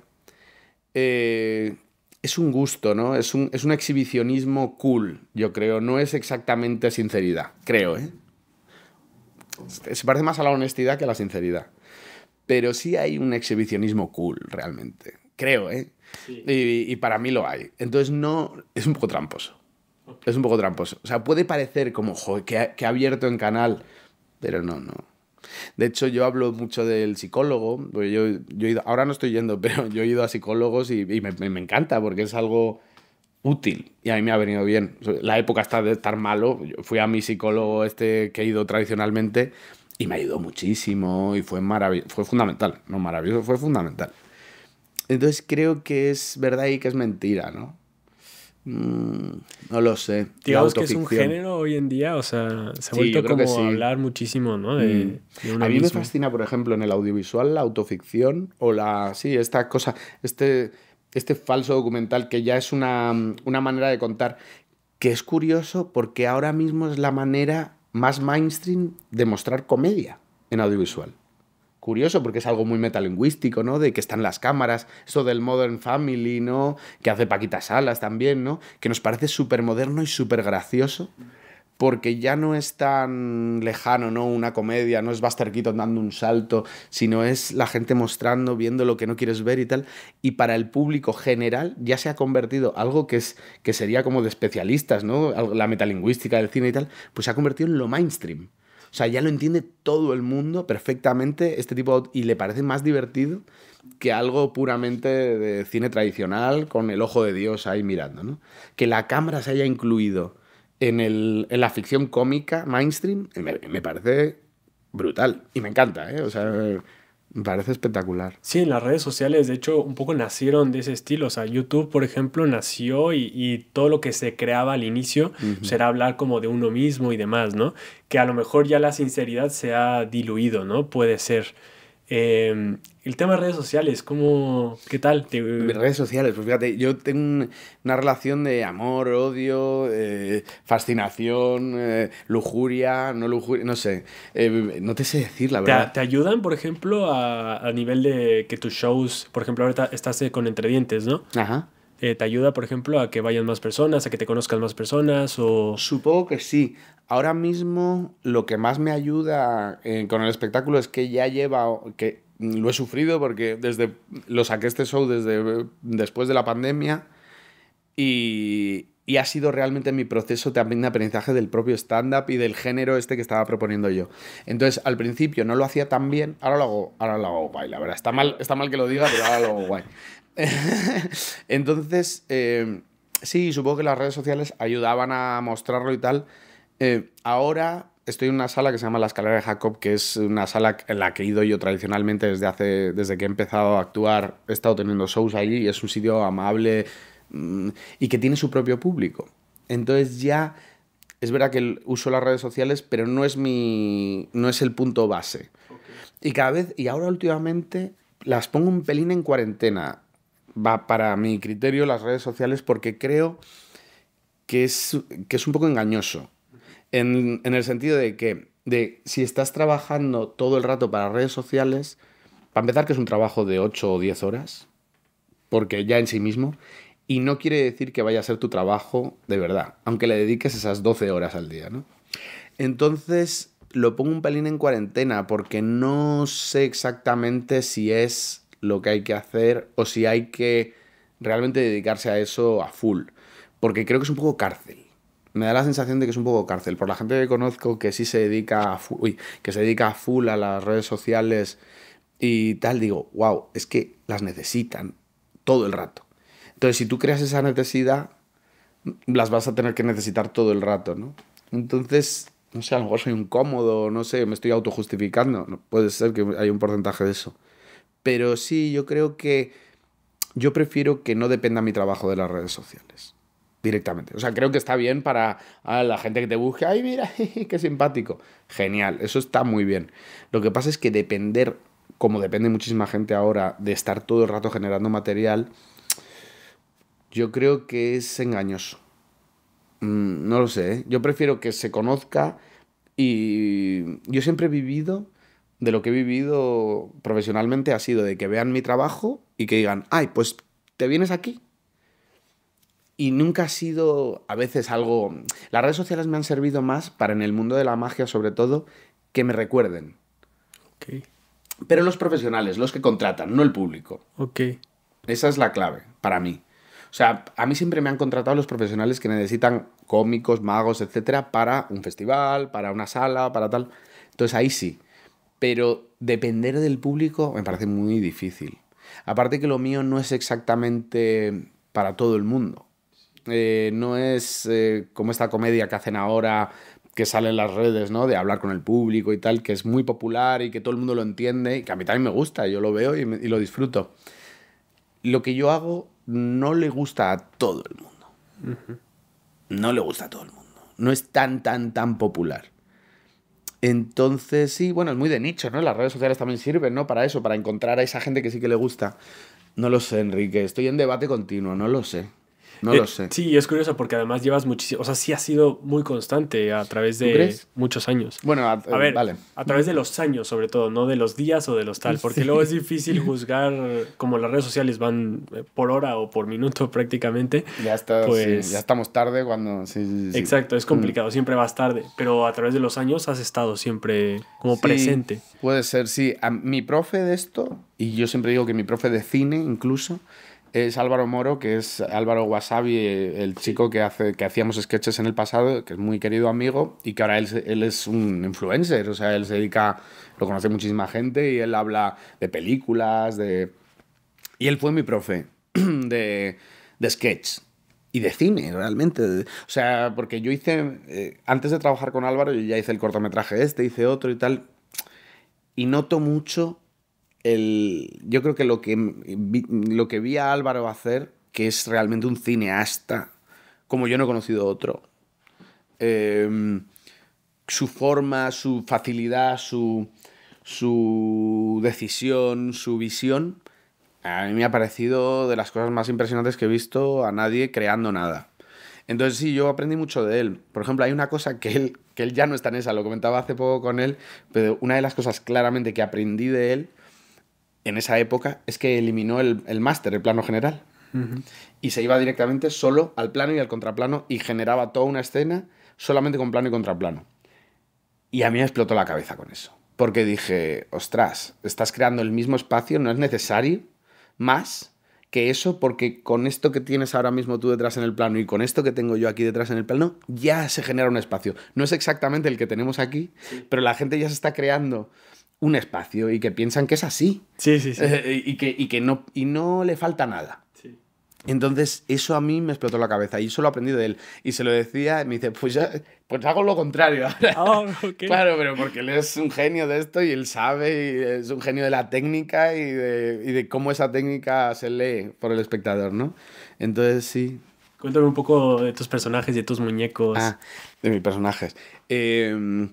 Eh, es un gusto, ¿no? Es un, es un exhibicionismo cool, yo creo, no es exactamente sinceridad, creo, ¿eh? se parece más a la honestidad que a la sinceridad. Pero sí hay un exhibicionismo cool, realmente. Creo, ¿eh? Y, para mí lo hay. Entonces no... Es un poco tramposo. Es un poco tramposo. O sea, puede parecer como, que ha, abierto en canal, pero no, no. De hecho, yo hablo mucho del psicólogo. Yo, ahora no estoy yendo, pero yo he ido a psicólogos y, me, encanta porque es algo útil y a mí me ha venido bien. La época está de estar malo, yo fui a mi psicólogo este que he ido tradicionalmente y me ayudó muchísimo y fue maravilloso, fue fundamental, no maravilloso, fue fundamental. Entonces creo que es verdad y que es mentira, ¿no? Mm, no lo sé. Digamos que es un género hoy en día, o sea, se ha vuelto como hablar muchísimo, ¿no? De, mm. a mí me fascina, por ejemplo, en el audiovisual la autoficción o la. Sí, esta cosa, este este falso documental que ya es mm, una, manera de contar que es curioso porque ahora mismo es la manera más mainstream de mostrar comedia en audiovisual. Curioso porque es algo muy metalingüístico, ¿no? De que están las cámaras, eso del Modern Family, ¿no? Que hace Paquita Salas también, ¿no? Que nos parece súper moderno y súper gracioso porque ya no es tan lejano, ¿no? Una comedia, no es Buster Keaton dando un salto, sino es la gente mostrando, viendo lo que no quieres ver y tal. Y para el público general ya se ha convertido algo que, es, que sería como de especialistas, ¿no? La metalingüística del cine y tal, pues se ha convertido en lo mainstream. O sea, ya lo entiende todo el mundo perfectamente este tipo y le parece más divertido que algo puramente de cine tradicional con el ojo de Dios ahí mirando, ¿no? Que la cámara se haya incluido en, el, en la ficción cómica mainstream me, parece brutal y me encanta, ¿eh? O sea, me parece espectacular. Sí, en las redes sociales, de hecho, un poco nacieron de ese estilo. O sea, YouTube, por ejemplo, nació y, y todo lo que se creaba al inicio será era hablar como de uno mismo y demás, ¿no? Que a lo mejor ya la sinceridad se ha diluido, ¿no? Puede ser. Em, el tema de redes sociales, ¿cómo, ¿qué tal? Redes sociales, pues fíjate, yo tengo una relación de amor, odio, eh, fascinación, eh, lujuria, no lujuria, no sé, eh, no te sé decir la verdad. ¿Te, ayudan, por ejemplo, a, nivel de que tus shows, por ejemplo, ahora estás con Entre Dientes, ¿no? Ajá. ¿Te ayuda, por ejemplo, a que vayan más personas, a que te conozcan más personas? O... Supongo que sí. Ahora mismo lo que más me ayuda eh, con el espectáculo es que ya lleva, que lo he sufrido porque desde lo saqué este show desde eh, después de la pandemia y, ha sido realmente mi proceso también de aprendizaje del propio stand-up y del género este que estaba proponiendo yo. Entonces, al principio no lo hacía tan bien, ahora lo hago, ahora hago guay, la verdad. Está mal, está mal que lo diga, pero ahora lo hago guay. Entonces, eh, sí, supongo que las redes sociales ayudaban a mostrarlo y tal, eh, ahora estoy en una sala que se llama La Escalera de Jacob, que es una sala en la que he ido yo tradicionalmente desde, hace, desde que he empezado a actuar. He estado teniendo shows allí y es un sitio amable mm, y que tiene su propio público. Entonces ya es verdad que uso las redes sociales, pero no es, mi, no es el punto base. Y cada vez, y ahora últimamente, las pongo un pelín en cuarentena. Va para mi criterio las redes sociales porque creo que que es un poco engañoso en, el sentido de que de si estás trabajando todo el rato para redes sociales, para empezar que es un trabajo de 8 o 10 horas, porque ya en sí mismo, y no quiere decir que vaya a ser tu trabajo de verdad, aunque le dediques esas 12 horas al día, ¿no? Entonces lo pongo un pelín en cuarentena porque no sé exactamente si es lo que hay que hacer o si hay que realmente dedicarse a eso a full, porque creo que es un poco cárcel me da la sensación de que es un poco cárcel. Por la gente que conozco que sí se dedica a full, que se dedica a full a las redes sociales y tal, digo, wow, es que las necesitan todo el rato. Entonces, si tú creas esa necesidad, las vas a tener que necesitar todo el rato, ¿no? Entonces, no sé, a lo mejor soy un cómodo, no sé, me estoy autojustificando. No, puede ser que hay un porcentaje de eso. Pero sí, yo creo que yo prefiero que no dependa mi trabajo de las redes sociales directamente. O sea, creo que está bien para la gente que te busque. ¡Ay, mira! ¡Qué simpático! Genial, eso está muy bien. Lo que pasa es que depender, como depende muchísima gente ahora, de estar todo el rato generando material, yo creo que es engañoso. Mm, no lo sé, ¿eh? yo prefiero que se conozca y yo siempre he vivido, de lo que he vivido profesionalmente ha sido de que vean mi trabajo y que digan, ay, pues te vienes aquí y nunca ha sido a veces algo... Las redes sociales me han servido más para en el mundo de la magia, sobre todo, que me recuerden. Ok. Pero los profesionales, los que contratan, no el público. Ok. Esa es la clave para mí. O sea, a mí siempre me han contratado los profesionales que necesitan cómicos, magos, etcétera, para un festival, para una sala, para tal. Entonces ahí sí. Pero depender del público me parece muy difícil. Aparte que lo mío no es exactamente para todo el mundo. Eh, no es eh, como esta comedia que hacen ahora que sale en las redes, ¿no? De hablar con el público y tal, que es muy popular y que todo el mundo lo entiende y que a mí también me gusta, yo lo veo y, lo disfruto. Lo que yo hago no le gusta a todo el mundo. No le gusta a todo el mundo. No es tan, tan, tan popular. Entonces, sí, bueno, es muy de nicho, ¿no? Las redes sociales también sirven, ¿no? Para eso, para encontrar a esa gente que sí que le gusta. No lo sé, Enrique. Estoy en debate continuo, no lo sé. No eh, lo sé. Sí, es curioso porque además llevas muchísimo. O sea, sí ha sido muy constante a través de muchos años. Bueno, a, ver, a través de los años, sobre todo, no de los días o de los tal. Porque luego es difícil juzgar, como las redes sociales van eh, por hora o por minuto prácticamente. Ya, pues ya estamos tarde cuando. exacto, es mm. complicado, siempre vas tarde. Pero a través de los años has estado siempre como presente. Puede ser, sí. mi profe de esto, y yo siempre digo que mi profe de cine incluso es Álvaro Moro, que es Álvaro Wasabi, eh, el chico que, hace, que hacíamos sketches en el pasado, que es muy querido amigo y que ahora él, él es un influencer, o sea, él se dedica, lo conoce muchísima gente y él habla de películas, de... Y él fue mi profe de, de sketch y de cine, realmente. O sea, porque yo hice, eh, antes de trabajar con Álvaro, yo ya hice el cortometraje este, hice otro y tal, y noto mucho el, yo creo que lo que, vi, lo que vi a Álvaro hacer, que es realmente un cineasta, como yo no he conocido otro, em, su forma, su facilidad, su, su decisión, su visión, a mí me ha parecido de las cosas más impresionantes que he visto a nadie creando nada. Entonces sí, yo aprendí mucho de él. Por ejemplo, hay una cosa que él, que él ya no está en esa, lo comentaba hace poco con él, pero una de las cosas claramente que aprendí de él en esa época es que eliminó el, máster, el plano general. Y se iba directamente solo al plano y al contraplano y generaba toda una escena solamente con plano y contraplano. Y a mí me explotó la cabeza con eso. Porque dije, ostras, estás creando el mismo espacio, no es necesario más que eso, porque con esto que tienes ahora mismo tú detrás en el plano y con esto que tengo yo aquí detrás en el plano, ya se genera un espacio. No es exactamente el que tenemos aquí, pero la gente ya se está creando un espacio y que piensan que es así. Sí, sí, sí. Eh, y, que, que no, y no le falta nada. Entonces, eso a mí me explotó la cabeza y eso lo aprendí de él. Y se lo decía, y me dice, pues, ya, pues hago lo contrario. Ah, claro, pero porque él es un genio de esto y él sabe, y es un genio de la técnica y de, cómo esa técnica se lee por el espectador, ¿no? Entonces, sí. Cuéntame un poco de tus personajes, y de tus muñecos. Ah, de mis personajes. Eh,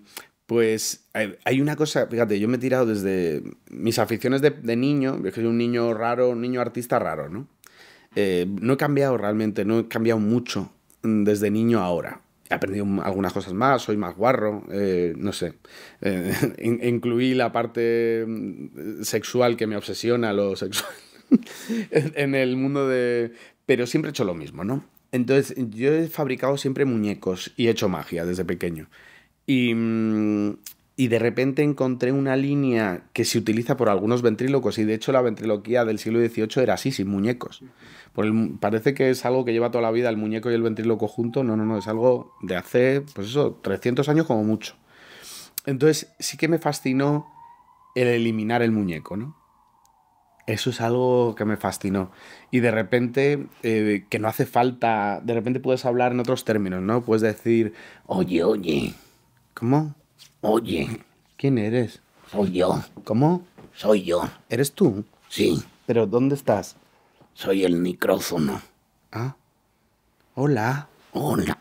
pues hay una cosa, fíjate, yo me he tirado desde mis aficiones de, niño, yo soy un niño raro, un niño artista raro, ¿no? Eh, no he cambiado realmente, no he cambiado mucho desde niño ahora. He aprendido algunas cosas más, soy más guarro, eh, no sé. Eh, incluí la parte mm, sexual que me obsesiona, lo sexual, en el mundo de... Pero siempre he hecho lo mismo, ¿no? Entonces, yo he fabricado siempre muñecos y he hecho magia desde pequeño. Mm, y, de repente encontré una línea que se utiliza por algunos ventrílocos, y de hecho la ventriloquía del siglo XVIII era así, sin muñecos. parece que es algo que lleva toda la vida el muñeco y el ventríloco juntos, no, no, no, es algo de hace, pues eso, 300 años como mucho. Entonces sí que me fascinó el eliminar el muñeco, ¿no? Eso es algo que me fascinó. Y de repente, eh, que no hace falta, de repente puedes hablar en otros términos, ¿no? Puedes decir, oye, oye, ¿Cómo? Oye. ¿Quién eres? Soy yo. ¿Cómo? Soy yo. ¿Eres tú? Sí. ¿Pero dónde estás? Soy el micrófono. Ah. Hola. Hola.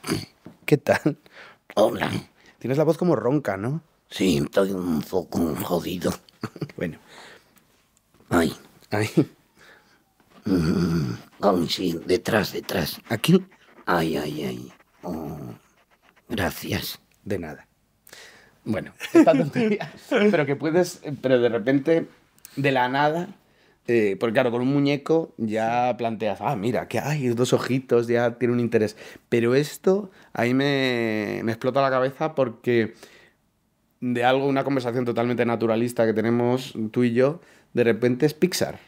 ¿Qué tal? Hola. Tienes la voz como ronca, ¿no? Sí, estoy un poco jodido. bueno. Ay. Mm, ay. sí, detrás, detrás. ¿Aquí? Ay, ay, ay. Oh, gracias. De nada bueno, pero que puedes, pero de repente, de la nada, eh, porque claro, con un muñeco ya planteas, ah, mira, que hay dos ojitos, ya tiene un interés. Pero esto ahí me, me explota la cabeza porque de algo, una conversación totalmente naturalista que tenemos tú y yo, de repente es Pixar.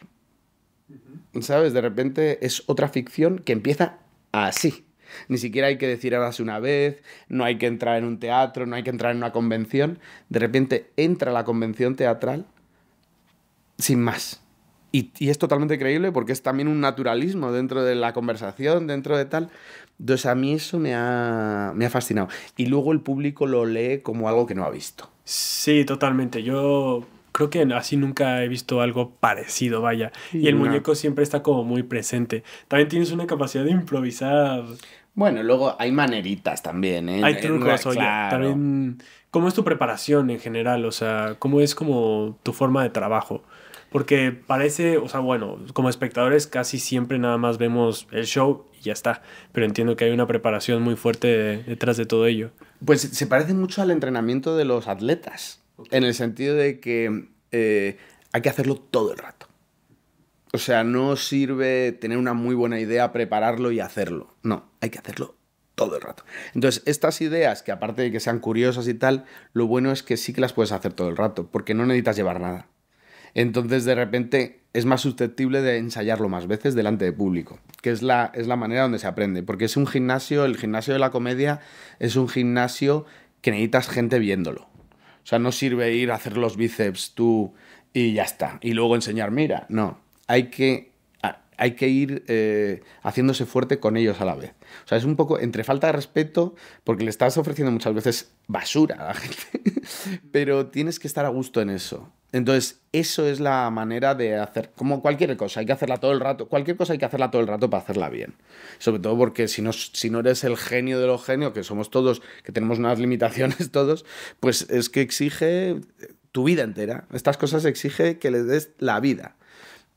¿Sabes? De repente es otra ficción que empieza así. Ni siquiera hay que decir hágase una vez, no hay que entrar en un teatro, no hay que entrar en una convención. De repente entra la convención teatral sin más. Y, es totalmente creíble porque es también un naturalismo dentro de la conversación, dentro de tal. Entonces a mí eso me ha, me ha fascinado. Y luego el público lo lee como algo que no ha visto. Sí, totalmente. Yo creo que así nunca he visto algo parecido, vaya. Y el muñeco siempre está como muy presente. También tienes una capacidad de improvisar bueno, luego hay maneritas también, ¿eh? Hay trucos, oye. ¿cómo es tu preparación en general? O sea, ¿cómo es como tu forma de trabajo? Porque parece, o sea, bueno, como espectadores casi siempre nada más vemos el show y ya está. Pero entiendo que hay una preparación muy fuerte detrás de todo ello. Pues se parece mucho al entrenamiento de los atletas, en el sentido de que eh, hay que hacerlo todo el rato. O sea, no sirve tener una muy buena idea, prepararlo y hacerlo. No, hay que hacerlo todo el rato. Entonces, estas ideas, que aparte de que sean curiosas y tal, lo bueno es que sí que las puedes hacer todo el rato, porque no necesitas llevar nada. Entonces, de repente, es más susceptible de ensayarlo más veces delante de público, que es la, es la manera donde se aprende, porque es un gimnasio, el gimnasio de la comedia es un gimnasio que necesitas gente viéndolo. O sea, no sirve ir a hacer los bíceps tú y ya está, y luego enseñar, mira, no hay que, hay que ir eh, haciéndose fuerte con ellos a la vez. O sea, es un poco entre falta de respeto, porque le estás ofreciendo muchas veces basura a la gente, pero tienes que estar a gusto en eso. Entonces, eso es la manera de hacer, como cualquier cosa, hay que hacerla todo el rato, cualquier cosa hay que hacerla todo el rato para hacerla bien. Sobre todo porque si no, si no eres el genio de los genios, que somos todos, que tenemos unas limitaciones todos, pues es que exige tu vida entera. Estas cosas exige que le des la vida.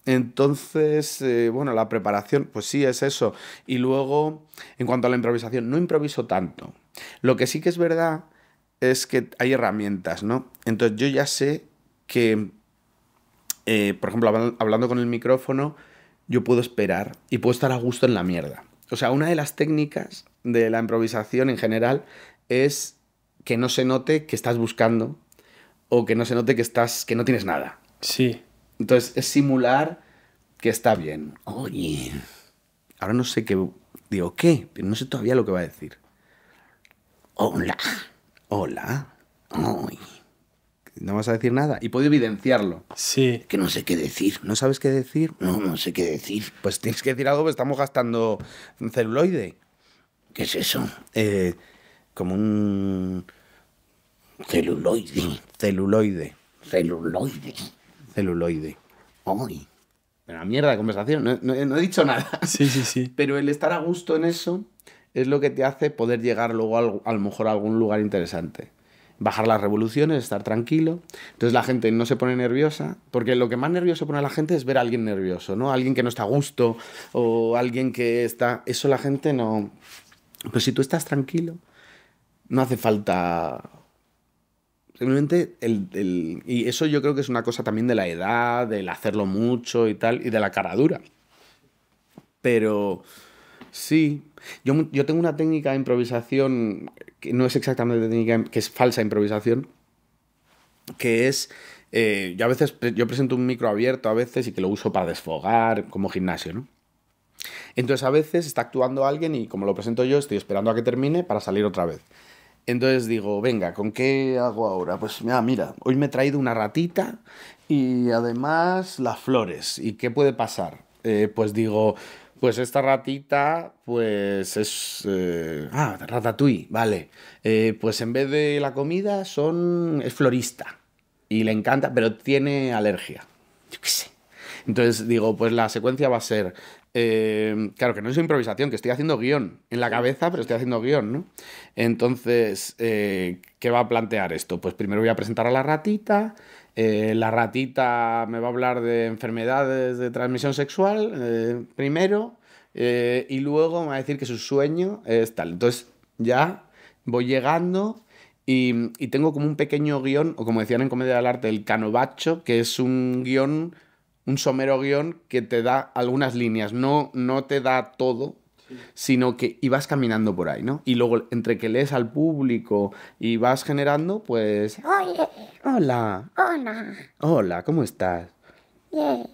Entonces, eh, bueno, la preparación, pues sí, es eso. Y luego, en cuanto a la improvisación, no improviso tanto. Lo que sí que es verdad es que hay herramientas, ¿no? Entonces yo ya sé que, eh, por ejemplo, hablando con el micrófono, yo puedo esperar y puedo estar a gusto en la mierda. O sea, una de las técnicas de la improvisación en general es que no se note que estás buscando o que no se note que estás que no tienes nada. Sí. Entonces es simular que está bien. Oye, ahora no sé qué, digo, ¿qué? Pero no sé todavía lo que va a decir. Hola, hola, Oye. No vas a decir nada y puedo evidenciarlo. Sí. Que no sé qué decir. ¿No sabes qué decir? No, no sé qué decir. Pues tienes que decir algo, pues estamos gastando celuloide. ¿Qué es eso? Eh, como un... Celuloide. Celuloide. Celuloide celuloide. ¡Uy! Una mierda de conversación, no, he dicho nada. Sí, sí, sí. Pero el estar a gusto en eso es lo que te hace poder llegar luego a lo mejor a algún lugar interesante. Bajar las revoluciones, estar tranquilo. Entonces la gente no se pone nerviosa, porque lo que más nervioso pone a la gente es ver a alguien nervioso, ¿no? Alguien que no está a gusto o alguien que está... Eso la gente no... Pero si tú estás tranquilo, no hace falta Simplemente, y eso yo creo que es una cosa también de la edad, del hacerlo mucho y tal, y de la cara Pero sí, yo, tengo una técnica de improvisación que no es exactamente técnica, que es falsa improvisación, que es eh, yo a veces yo presento un micro abierto a veces y que lo uso para desfogar como gimnasio, ¿no? Entonces a veces está actuando alguien y como lo presento yo estoy esperando a que termine para salir otra vez. Entonces digo, venga, ¿con qué hago ahora? Pues mira, ah, mira, hoy me he traído una ratita y además las flores. ¿Y qué puede pasar? Eh, pues digo, pues esta ratita, pues es... Eh, ah, ratatouille, vale. Eh, pues en vez de la comida son... es florista. Y le encanta, pero tiene alergia. Yo qué sé. Entonces digo, pues la secuencia va a ser Em, claro, que no es improvisación, que estoy haciendo guión en la cabeza, pero estoy haciendo guión, ¿no? Entonces, eh, ¿qué va a plantear esto? Pues primero voy a presentar a la ratita, eh, la ratita me va a hablar de enfermedades de transmisión sexual eh, primero, y luego me va a decir que su sueño es tal. Entonces, ya voy llegando y, y tengo como un pequeño guión, o como decían en Comedia del Arte, el canovacho, que es un guión un somero guión que te da algunas líneas, no, no te da todo, sino que y vas caminando por ahí, ¿no? Y luego entre que lees al público y vas generando, pues... Oye. Hola. Hola. Hola, ¿cómo estás? Bien.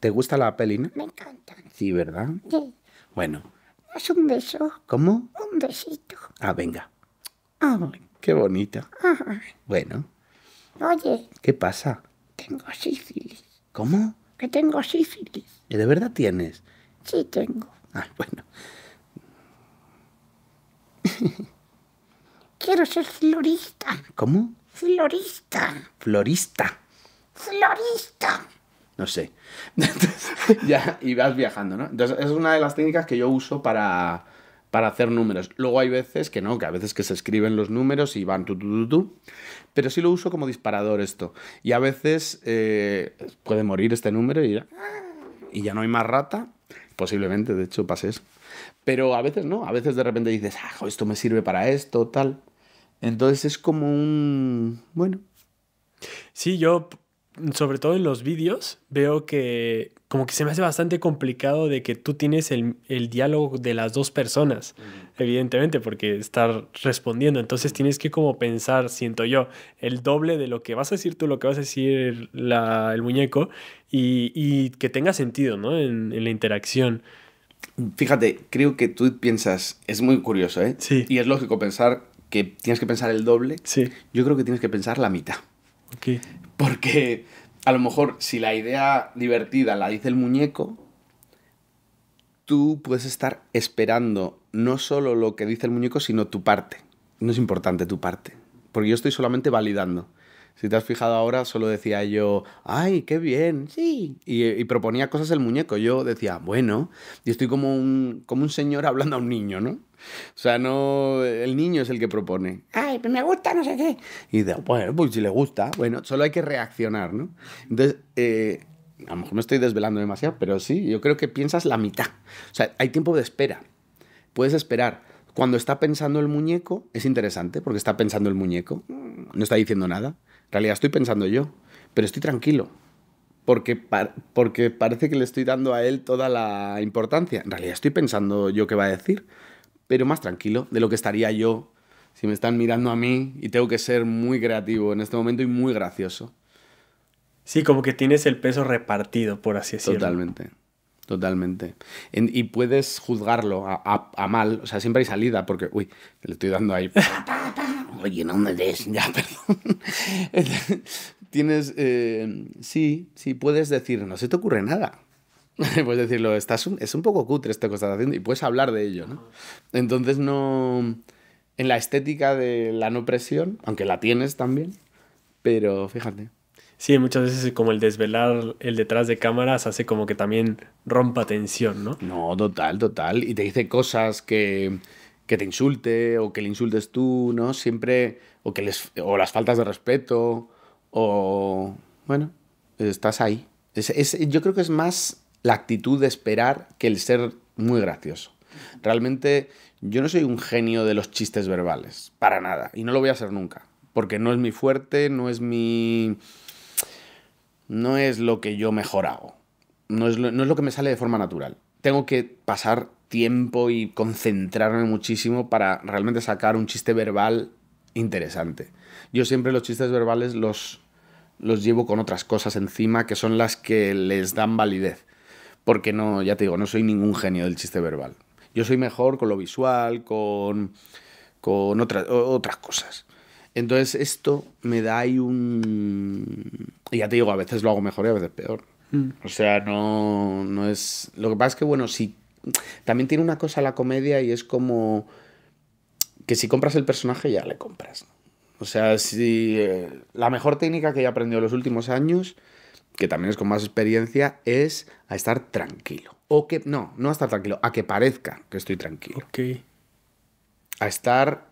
¿Te gusta la peli, Me encanta. Sí, ¿verdad? Sí. Bueno. es un beso. ¿Cómo? Un besito. Ah, venga. Qué bonita. Bueno. Oye. ¿Qué pasa? Tengo sífilis. ¿Cómo? Que tengo sífilis. ¿Y de verdad tienes? Sí, tengo. Ah, bueno. Quiero ser florista. ¿Cómo? Florista. Florista. Florista. No sé. ya, y vas viajando, ¿no? Entonces, es una de las técnicas que yo uso para para hacer números. Luego hay veces que no, que a veces que se escriben los números y van tú, tú, tú, tú. Pero sí lo uso como disparador esto. Y a veces eh, puede morir este número y ya, no hay más rata. Posiblemente, de hecho, pase eso. Pero a veces no, a veces de repente dices, ah, esto me sirve para esto, tal. Entonces es como un... Bueno. Sí, yo sobre todo en los vídeos, veo que como que se me hace bastante complicado de que tú tienes el, diálogo de las dos personas, evidentemente, porque estar respondiendo. Entonces tienes que como pensar, siento yo, el doble de lo que vas a decir tú, lo que vas a decir el muñeco, y, que tenga sentido, ¿no? En, la interacción. Fíjate, creo que tú piensas, es muy curioso, ¿eh? Sí. Y es lógico pensar que tienes que pensar el doble. Sí. Yo creo que tienes que pensar la mitad. Okay. Porque a lo mejor si la idea divertida la dice el muñeco, tú puedes estar esperando no solo lo que dice el muñeco, sino tu parte. No es importante tu parte, porque yo estoy solamente validando. Si te has fijado ahora, solo decía yo, ¡ay, qué bien! Sí. Y, y, proponía cosas el muñeco. Yo decía, bueno, y estoy como un, como un señor hablando a un niño, ¿no? O sea, no, el niño es el que propone. ¡Ay, pues me gusta, no sé qué! Y digo bueno, pues si le gusta, bueno, solo hay que reaccionar, ¿no? Entonces, eh, a lo mejor me estoy desvelando demasiado, pero sí, yo creo que piensas la mitad. O sea, hay tiempo de espera. Puedes esperar. Cuando está pensando el muñeco, es interesante porque está pensando el muñeco, no está diciendo nada. En realidad estoy pensando yo, pero estoy tranquilo. Porque, porque parece que le estoy dando a él toda la importancia. En realidad estoy pensando yo qué va a decir, pero más tranquilo de lo que estaría yo si me están mirando a mí y tengo que ser muy creativo en este momento y muy gracioso. Sí, como que tienes el peso repartido, por así decirlo. Totalmente, totalmente. y puedes juzgarlo a, mal, o sea, siempre hay salida porque, uy, le estoy dando ahí. oye, no me des, ya, perdón. Tienes, eh, sí, sí, puedes decir, no se te ocurre nada. puedes decirlo, estás es un poco cutre esto que estás haciendo y puedes hablar de ello, ¿no? Entonces no... En la estética de la no presión, aunque la tienes también, pero fíjate. Sí, muchas veces como el desvelar el detrás de cámaras hace como que también rompa tensión, ¿no? No, total, total. Y te dice cosas que que te insulte o que le insultes tú, ¿no? Siempre, o, que les, o las faltas de respeto, o... Bueno, estás ahí. yo creo que es más la actitud de esperar que el ser muy gracioso. Realmente yo no soy un genio de los chistes verbales, para nada, y no lo voy a hacer nunca, porque no es mi fuerte, no es mi... no es lo que yo mejor hago, no es no es lo que me sale de forma natural. Tengo que pasar tiempo y concentrarme muchísimo para realmente sacar un chiste verbal interesante. Yo siempre los chistes verbales los, los llevo con otras cosas encima que son las que les dan validez. Porque no, ya te digo, no soy ningún genio del chiste verbal. Yo soy mejor con lo visual, con, con otras otras cosas. Entonces esto me da ahí un... Y ya te digo, a veces lo hago mejor y a veces peor. Mm. O sea, no, no es... Lo que pasa es que, bueno, si también tiene una cosa la comedia y es como que si compras el personaje ya le compras. O sea, si eh, la mejor técnica que he aprendido en los últimos años, que también es con más experiencia, es a estar tranquilo. O que no, no a estar tranquilo, a que parezca que estoy tranquilo. A estar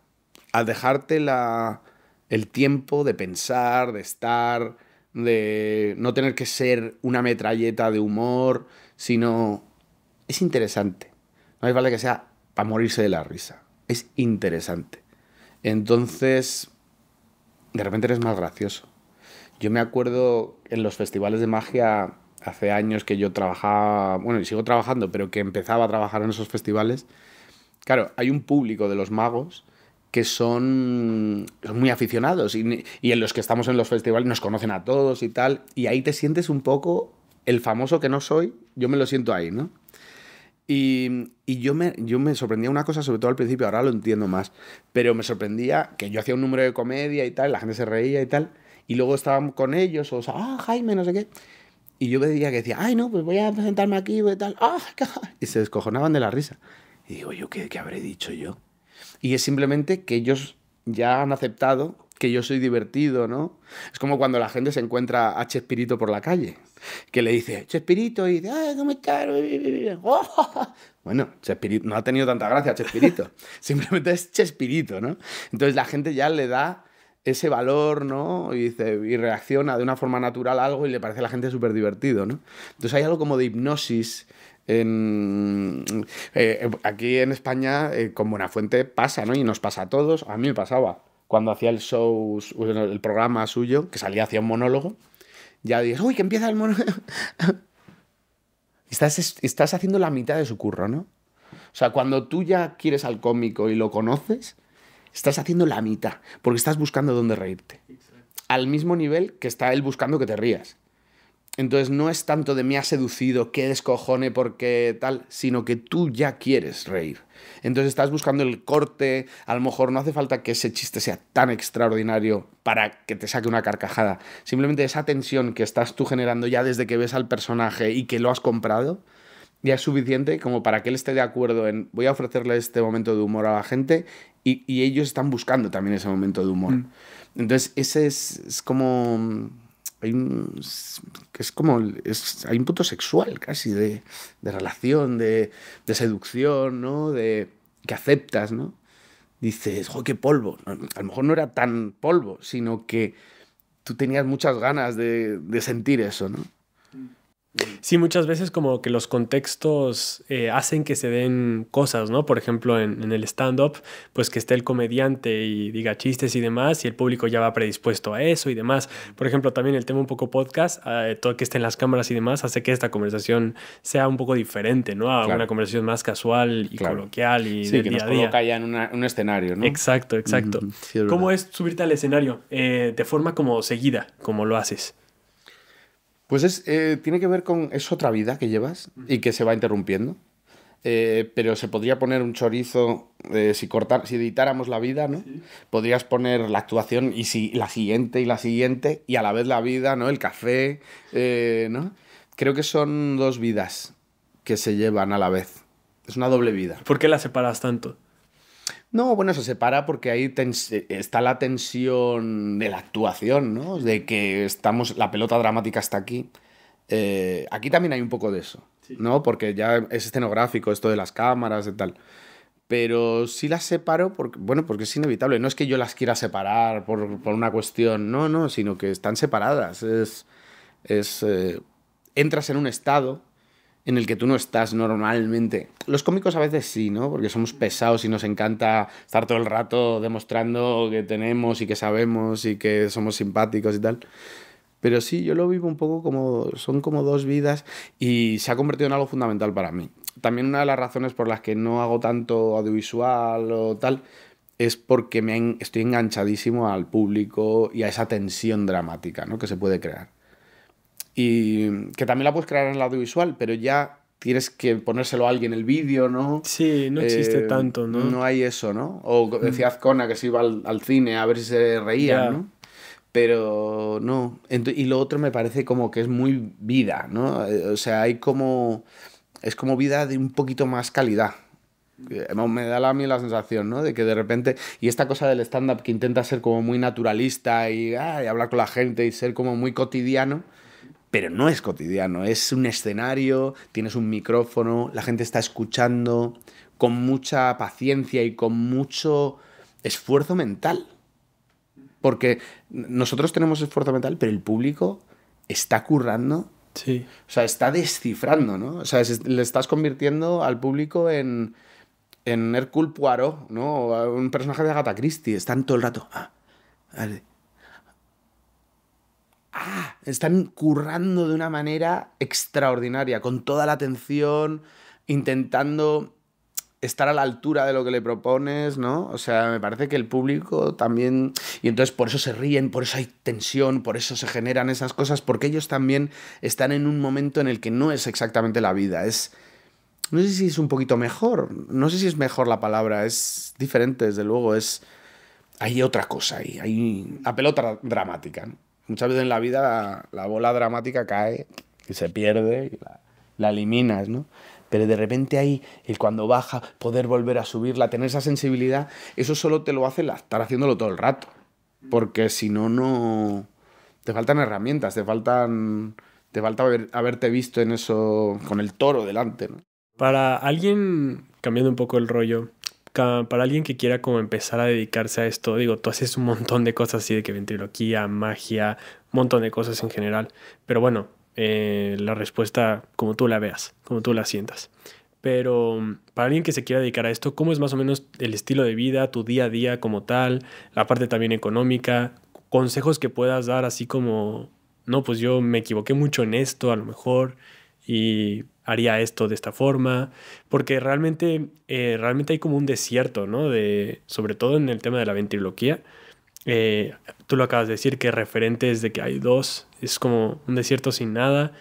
a dejarte la, el tiempo de pensar, de estar, de no tener que ser una metralleta de humor, sino es interesante. No hay vale que sea para morirse de la risa. Es interesante. Entonces, de repente eres más gracioso. Yo me acuerdo en los festivales de magia hace años que yo trabajaba, bueno, y sigo trabajando, pero que empezaba a trabajar en esos festivales. Claro, hay un público de los magos que son, muy aficionados y, y, en los que estamos en los festivales nos conocen a todos y tal, y ahí te sientes un poco el famoso que no soy, yo me lo siento ahí, ¿no? Y, y, yo, me, yo me sorprendía una cosa, sobre todo al principio, ahora lo entiendo más, pero me sorprendía que yo hacía un número de comedia y tal, la gente se reía y tal, y luego estábamos con ellos, o sea, ah, Jaime, no sé qué. Y yo veía que decía, ay, no, pues voy a presentarme aquí, y tal, ah, y se descojonaban de la risa. Y digo, yo, ¿qué, qué habré dicho yo? Y es simplemente que ellos ya han aceptado que yo soy divertido, ¿no? Es como cuando la gente se encuentra a Chespirito por la calle, que le dice, Chespirito, y dice, ¡ay, cómo Bueno, Chespirito no ha tenido tanta gracia, Chespirito. Simplemente es Chespirito, ¿no? Entonces la gente ya le da ese valor, ¿no? Y, dice, y reacciona de una forma natural a algo y le parece a la gente súper divertido, ¿no? Entonces hay algo como de hipnosis en, eh, aquí en España eh, con Buenafuente pasa, ¿no? Y nos pasa a todos, a mí me pasaba cuando hacía el show, el programa suyo, que salía hacia un monólogo, ya dices, uy, que empieza el monólogo. estás, estás haciendo la mitad de su curro, ¿no? O sea, cuando tú ya quieres al cómico y lo conoces, estás haciendo la mitad, porque estás buscando dónde reírte. Al mismo nivel que está él buscando que te rías. Entonces no es tanto de me ha seducido, qué descojone, porque tal, sino que tú ya quieres reír. Entonces estás buscando el corte, a lo mejor no hace falta que ese chiste sea tan extraordinario para que te saque una carcajada. Simplemente esa tensión que estás tú generando ya desde que ves al personaje y que lo has comprado, ya es suficiente como para que él esté de acuerdo en voy a ofrecerle este momento de humor a la gente y, ellos están buscando también ese momento de humor. Mm. Entonces ese es como mm, hay un, que es como, hay un punto sexual casi de, relación, de, seducción, ¿no? De, que aceptas, ¿no? Dices, ¡jo, qué polvo! A lo mejor no era tan polvo, sino que tú tenías muchas ganas de, de sentir eso, ¿no? Sí, muchas veces como que los contextos eh, hacen que se den cosas, ¿no? Por ejemplo, en, el stand-up, pues que esté el comediante y diga chistes y demás, y el público ya va predispuesto a eso y demás. Por ejemplo, también el tema un poco podcast, ah, eh, todo que esté en las cámaras y demás, hace que esta conversación sea un poco diferente, ¿no? A una conversación más casual y coloquial y que día nos ya en un escenario, ¿no? Exacto, exacto. ¿Cómo es subirte al escenario eh, de forma como seguida, como lo haces? Pues eh, tiene que ver con es otra vida que llevas y que se va interrumpiendo. Eh, pero se podría poner un chorizo, eh, si, cortar, si editáramos la vida, ¿no? Podrías poner la actuación y si, la siguiente y la siguiente y a la vez la vida, ¿no? El café, ¿no? Creo que son dos vidas que se llevan a la vez. Es una doble vida. ¿Por qué la separas tanto? No, bueno, se separa porque ahí está la tensión de la actuación, ¿no? De que estamos, la pelota dramática está aquí. Eh, aquí también hay un poco de eso, ¿no? Porque ya es escenográfico esto de las cámaras y tal. Pero sí las separo, porque, bueno, porque es inevitable. No es que yo las quiera separar por, una cuestión, no, no, sino que están separadas. Es, es eh, entras en un estado en el que tú no estás normalmente. Los cómicos a veces sí, ¿no? Porque somos pesados y nos encanta estar todo el rato demostrando que tenemos y que sabemos y que somos simpáticos y tal. Pero sí, yo lo vivo un poco como, son como dos vidas y se ha convertido en algo fundamental para mí. También una de las razones por las que no hago tanto audiovisual o tal es porque me estoy enganchadísimo al público y a esa tensión dramática ¿no? que se puede crear. Y que también la puedes crear en el audiovisual, pero ya tienes que ponérselo a alguien el vídeo, ¿no? Sí, no eh, existe tanto, ¿no? No hay eso, ¿no? O mm. decía Azcona que se iba al, cine a ver si se reía ¿no? Pero no. y lo otro me parece como que es muy vida, ¿no? Eh, o sea, hay como. Es como vida de un poquito más calidad. Eh, me da a mí la sensación, ¿no? De que de repente. Y esta cosa del stand-up que intenta ser como muy naturalista y, y hablar con la gente y ser como muy cotidiano pero no es cotidiano, es un escenario, tienes un micrófono, la gente está escuchando con mucha paciencia y con mucho esfuerzo mental. Porque nosotros tenemos esfuerzo mental, pero el público está currando. Sí. O sea, está descifrando, ¿no? O sea, le estás convirtiendo al público en, en Hercule Poirot, ¿no? un personaje de Agatha Christie. Están todo el rato. Ah, ah, están currando de una manera extraordinaria, con toda la atención, intentando estar a la altura de lo que le propones, ¿no? O sea, me parece que el público también... Y entonces por eso se ríen, por eso hay tensión, por eso se generan esas cosas, porque ellos también están en un momento en el que no es exactamente la vida, es... No sé si es un poquito mejor, no sé si es mejor la palabra, es diferente, desde luego, es... Hay otra cosa ahí, hay la pelota dramática. ¿no? Muchas veces en la vida la bola dramática cae y se pierde y la, eliminas, ¿no? Pero de repente ahí, y cuando baja, poder volver a subirla, tener esa sensibilidad, eso solo te lo hace la, estar haciéndolo todo el rato. Porque si no, no. Te faltan herramientas, te faltan. Te falta haberte visto en eso con el toro delante, ¿no? Para alguien, cambiando un poco el rollo, para alguien que quiera como empezar a dedicarse a esto, digo, tú haces un montón de cosas así de que ventriloquía, magia, un montón de cosas en general, pero bueno, eh, la respuesta como tú la veas, como tú la sientas. Pero mm, para alguien que se quiera dedicar a esto, ¿cómo es más o menos el estilo de vida, tu día a día como tal, la parte también económica, consejos que puedas dar así como, no, pues yo me equivoqué mucho en esto, a lo mejor, y haría esto de esta forma, porque realmente, eh, realmente hay como un desierto, ¿no? De, sobre todo en el tema de la ventriloquía. Eh, tú lo acabas de decir, que referentes de que hay dos, es como un desierto sin nada.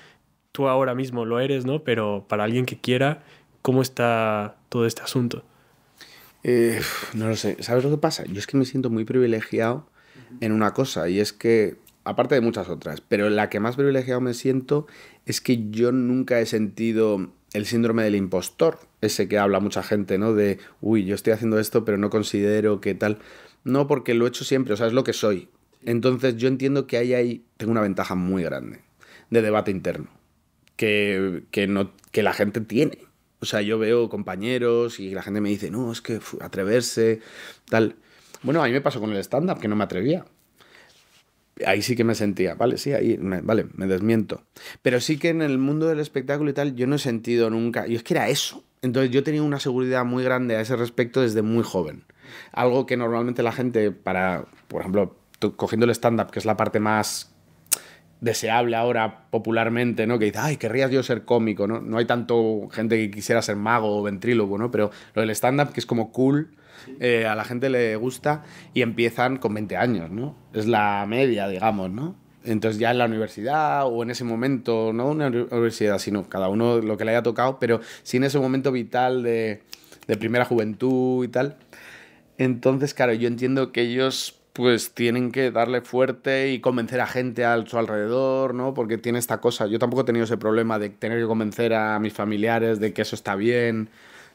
Tú ahora mismo lo eres, ¿no? Pero para alguien que quiera, ¿cómo está todo este asunto? Eh, no lo sé. ¿Sabes lo que pasa? Yo es que me siento muy privilegiado en una cosa, y es que, aparte de muchas otras, pero la que más privilegiado me siento es que yo nunca he sentido el síndrome del impostor, ese que habla mucha gente, ¿no? De, uy, yo estoy haciendo esto, pero no considero que tal. No, porque lo he hecho siempre, o sea, es lo que soy. Entonces yo entiendo que ahí, hay, tengo una ventaja muy grande de debate interno, que, que, no, que la gente tiene. O sea, yo veo compañeros y la gente me dice, no, es que atreverse, tal. Bueno, a mí me pasó con el stand-up, que no me atrevía ahí sí que me sentía, vale, sí, ahí, me, vale, me desmiento. Pero sí que en el mundo del espectáculo y tal, yo no he sentido nunca, y es que era eso. Entonces yo tenía una seguridad muy grande a ese respecto desde muy joven. Algo que normalmente la gente, para, por ejemplo, cogiendo el stand-up, que es la parte más deseable ahora popularmente, ¿no? Que dice, ay, querrías yo ser cómico, ¿no? No hay tanto gente que quisiera ser mago o ventrílogo, ¿no? Pero lo del stand-up, que es como cool, eh, a la gente le gusta y empiezan con 20 años, ¿no? Es la media, digamos, ¿no? Entonces ya en la universidad o en ese momento, no una universidad, sino cada uno lo que le haya tocado, pero sí en ese momento vital de, primera juventud y tal. Entonces, claro, yo entiendo que ellos pues tienen que darle fuerte y convencer a gente a su alrededor, ¿no? Porque tiene esta cosa. Yo tampoco he tenido ese problema de tener que convencer a mis familiares de que eso está bien,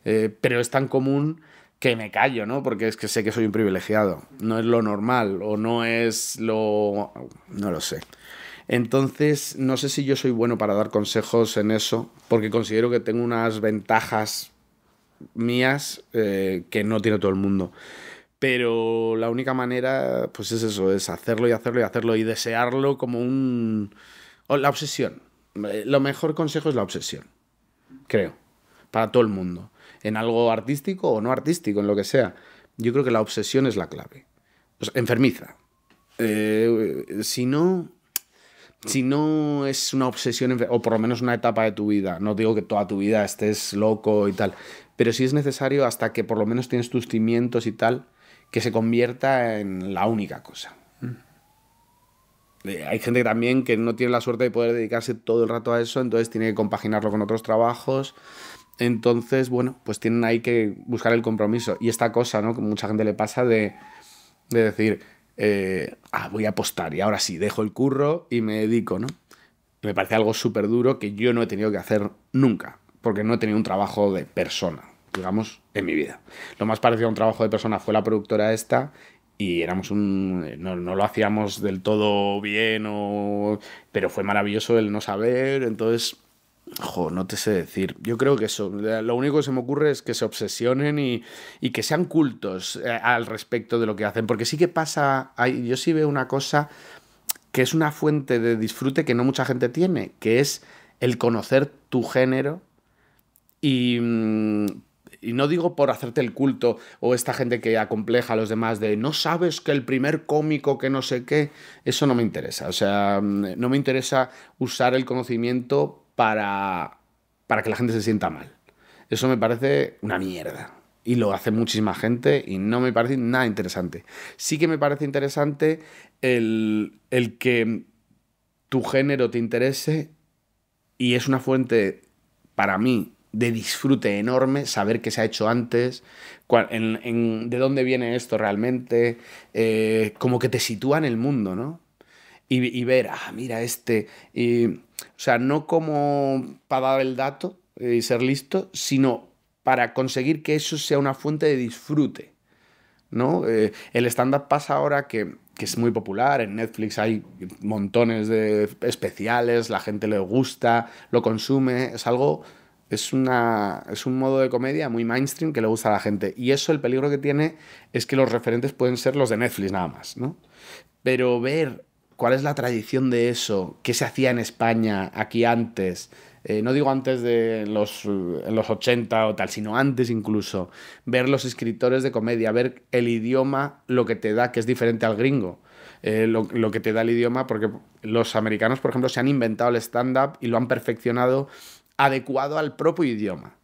eh, pero es tan común que me callo, ¿no? Porque es que sé que soy un privilegiado. No es lo normal o no es lo... no lo sé. Entonces, no sé si yo soy bueno para dar consejos en eso, porque considero que tengo unas ventajas mías eh, que no tiene todo el mundo. Pero la única manera, pues es eso, es hacerlo y hacerlo y hacerlo y desearlo como un... la obsesión. Eh, lo mejor consejo es la obsesión, creo, para todo el mundo en algo artístico o no artístico, en lo que sea. Yo creo que la obsesión es la clave. enfermiza. Eh, si no, si no es una obsesión, o por lo menos una etapa de tu vida, no digo que toda tu vida estés loco y tal, pero sí es necesario hasta que por lo menos tienes tus cimientos y tal, que se convierta en la única cosa. Eh, hay gente también que no tiene la suerte de poder dedicarse todo el rato a eso, entonces tiene que compaginarlo con otros trabajos. Entonces, bueno, pues tienen ahí que buscar el compromiso. Y esta cosa, ¿no? Que mucha gente le pasa de, decir, eh, ah, voy a apostar y ahora sí, dejo el curro y me dedico, ¿no? Me parece algo súper duro que yo no he tenido que hacer nunca, porque no he tenido un trabajo de persona, digamos, en mi vida. Lo más parecido a un trabajo de persona fue la productora esta y éramos un no, no, lo hacíamos del todo bien o pero fue maravilloso el no saber entonces Jo, no te sé decir. Yo creo que eso. Eh, lo único que se me ocurre es que se obsesionen y, que sean cultos eh, al respecto de lo que hacen. Porque sí que pasa. Yo sí veo una cosa que es una fuente de disfrute que no mucha gente tiene, que es el conocer tu género y, mm, y no digo por hacerte el culto o esta gente que acompleja a los demás de no sabes que el primer cómico que no sé qué, eso no me interesa. O sea, mm, no me interesa usar el conocimiento para, para que la gente se sienta mal. Eso me parece una mierda. Y lo hace muchísima gente y no me parece nada interesante. Sí que me parece interesante el, que tu género te interese y es una fuente para mí de disfrute enorme saber qué se ha hecho antes, de dónde viene esto realmente, eh, como que te sitúa en el mundo, ¿no? y, ver, ah, mira, este. Y, o sea, no como para dar el dato y ser listo, sino para conseguir que eso sea una fuente de disfrute. ¿no? Eh, el stand-up pasa ahora que, que, es muy popular, en Netflix hay montones de especiales, la gente le gusta, lo consume, es algo, es, una, es un modo de comedia muy mainstream que le gusta a la gente. Y eso el peligro que tiene es que los referentes pueden ser los de Netflix nada más, ¿no? Pero ver cuál es la tradición de eso, qué se hacía en España aquí antes. Eh, no digo antes de los, eh, los 80 o tal, sino antes incluso, ver los escritores de comedia, ver el idioma, lo que te da, que es diferente al gringo. Eh, lo, que te da el idioma, porque los americanos, por ejemplo, se han inventado el stand-up y lo han perfeccionado adecuado al propio idioma.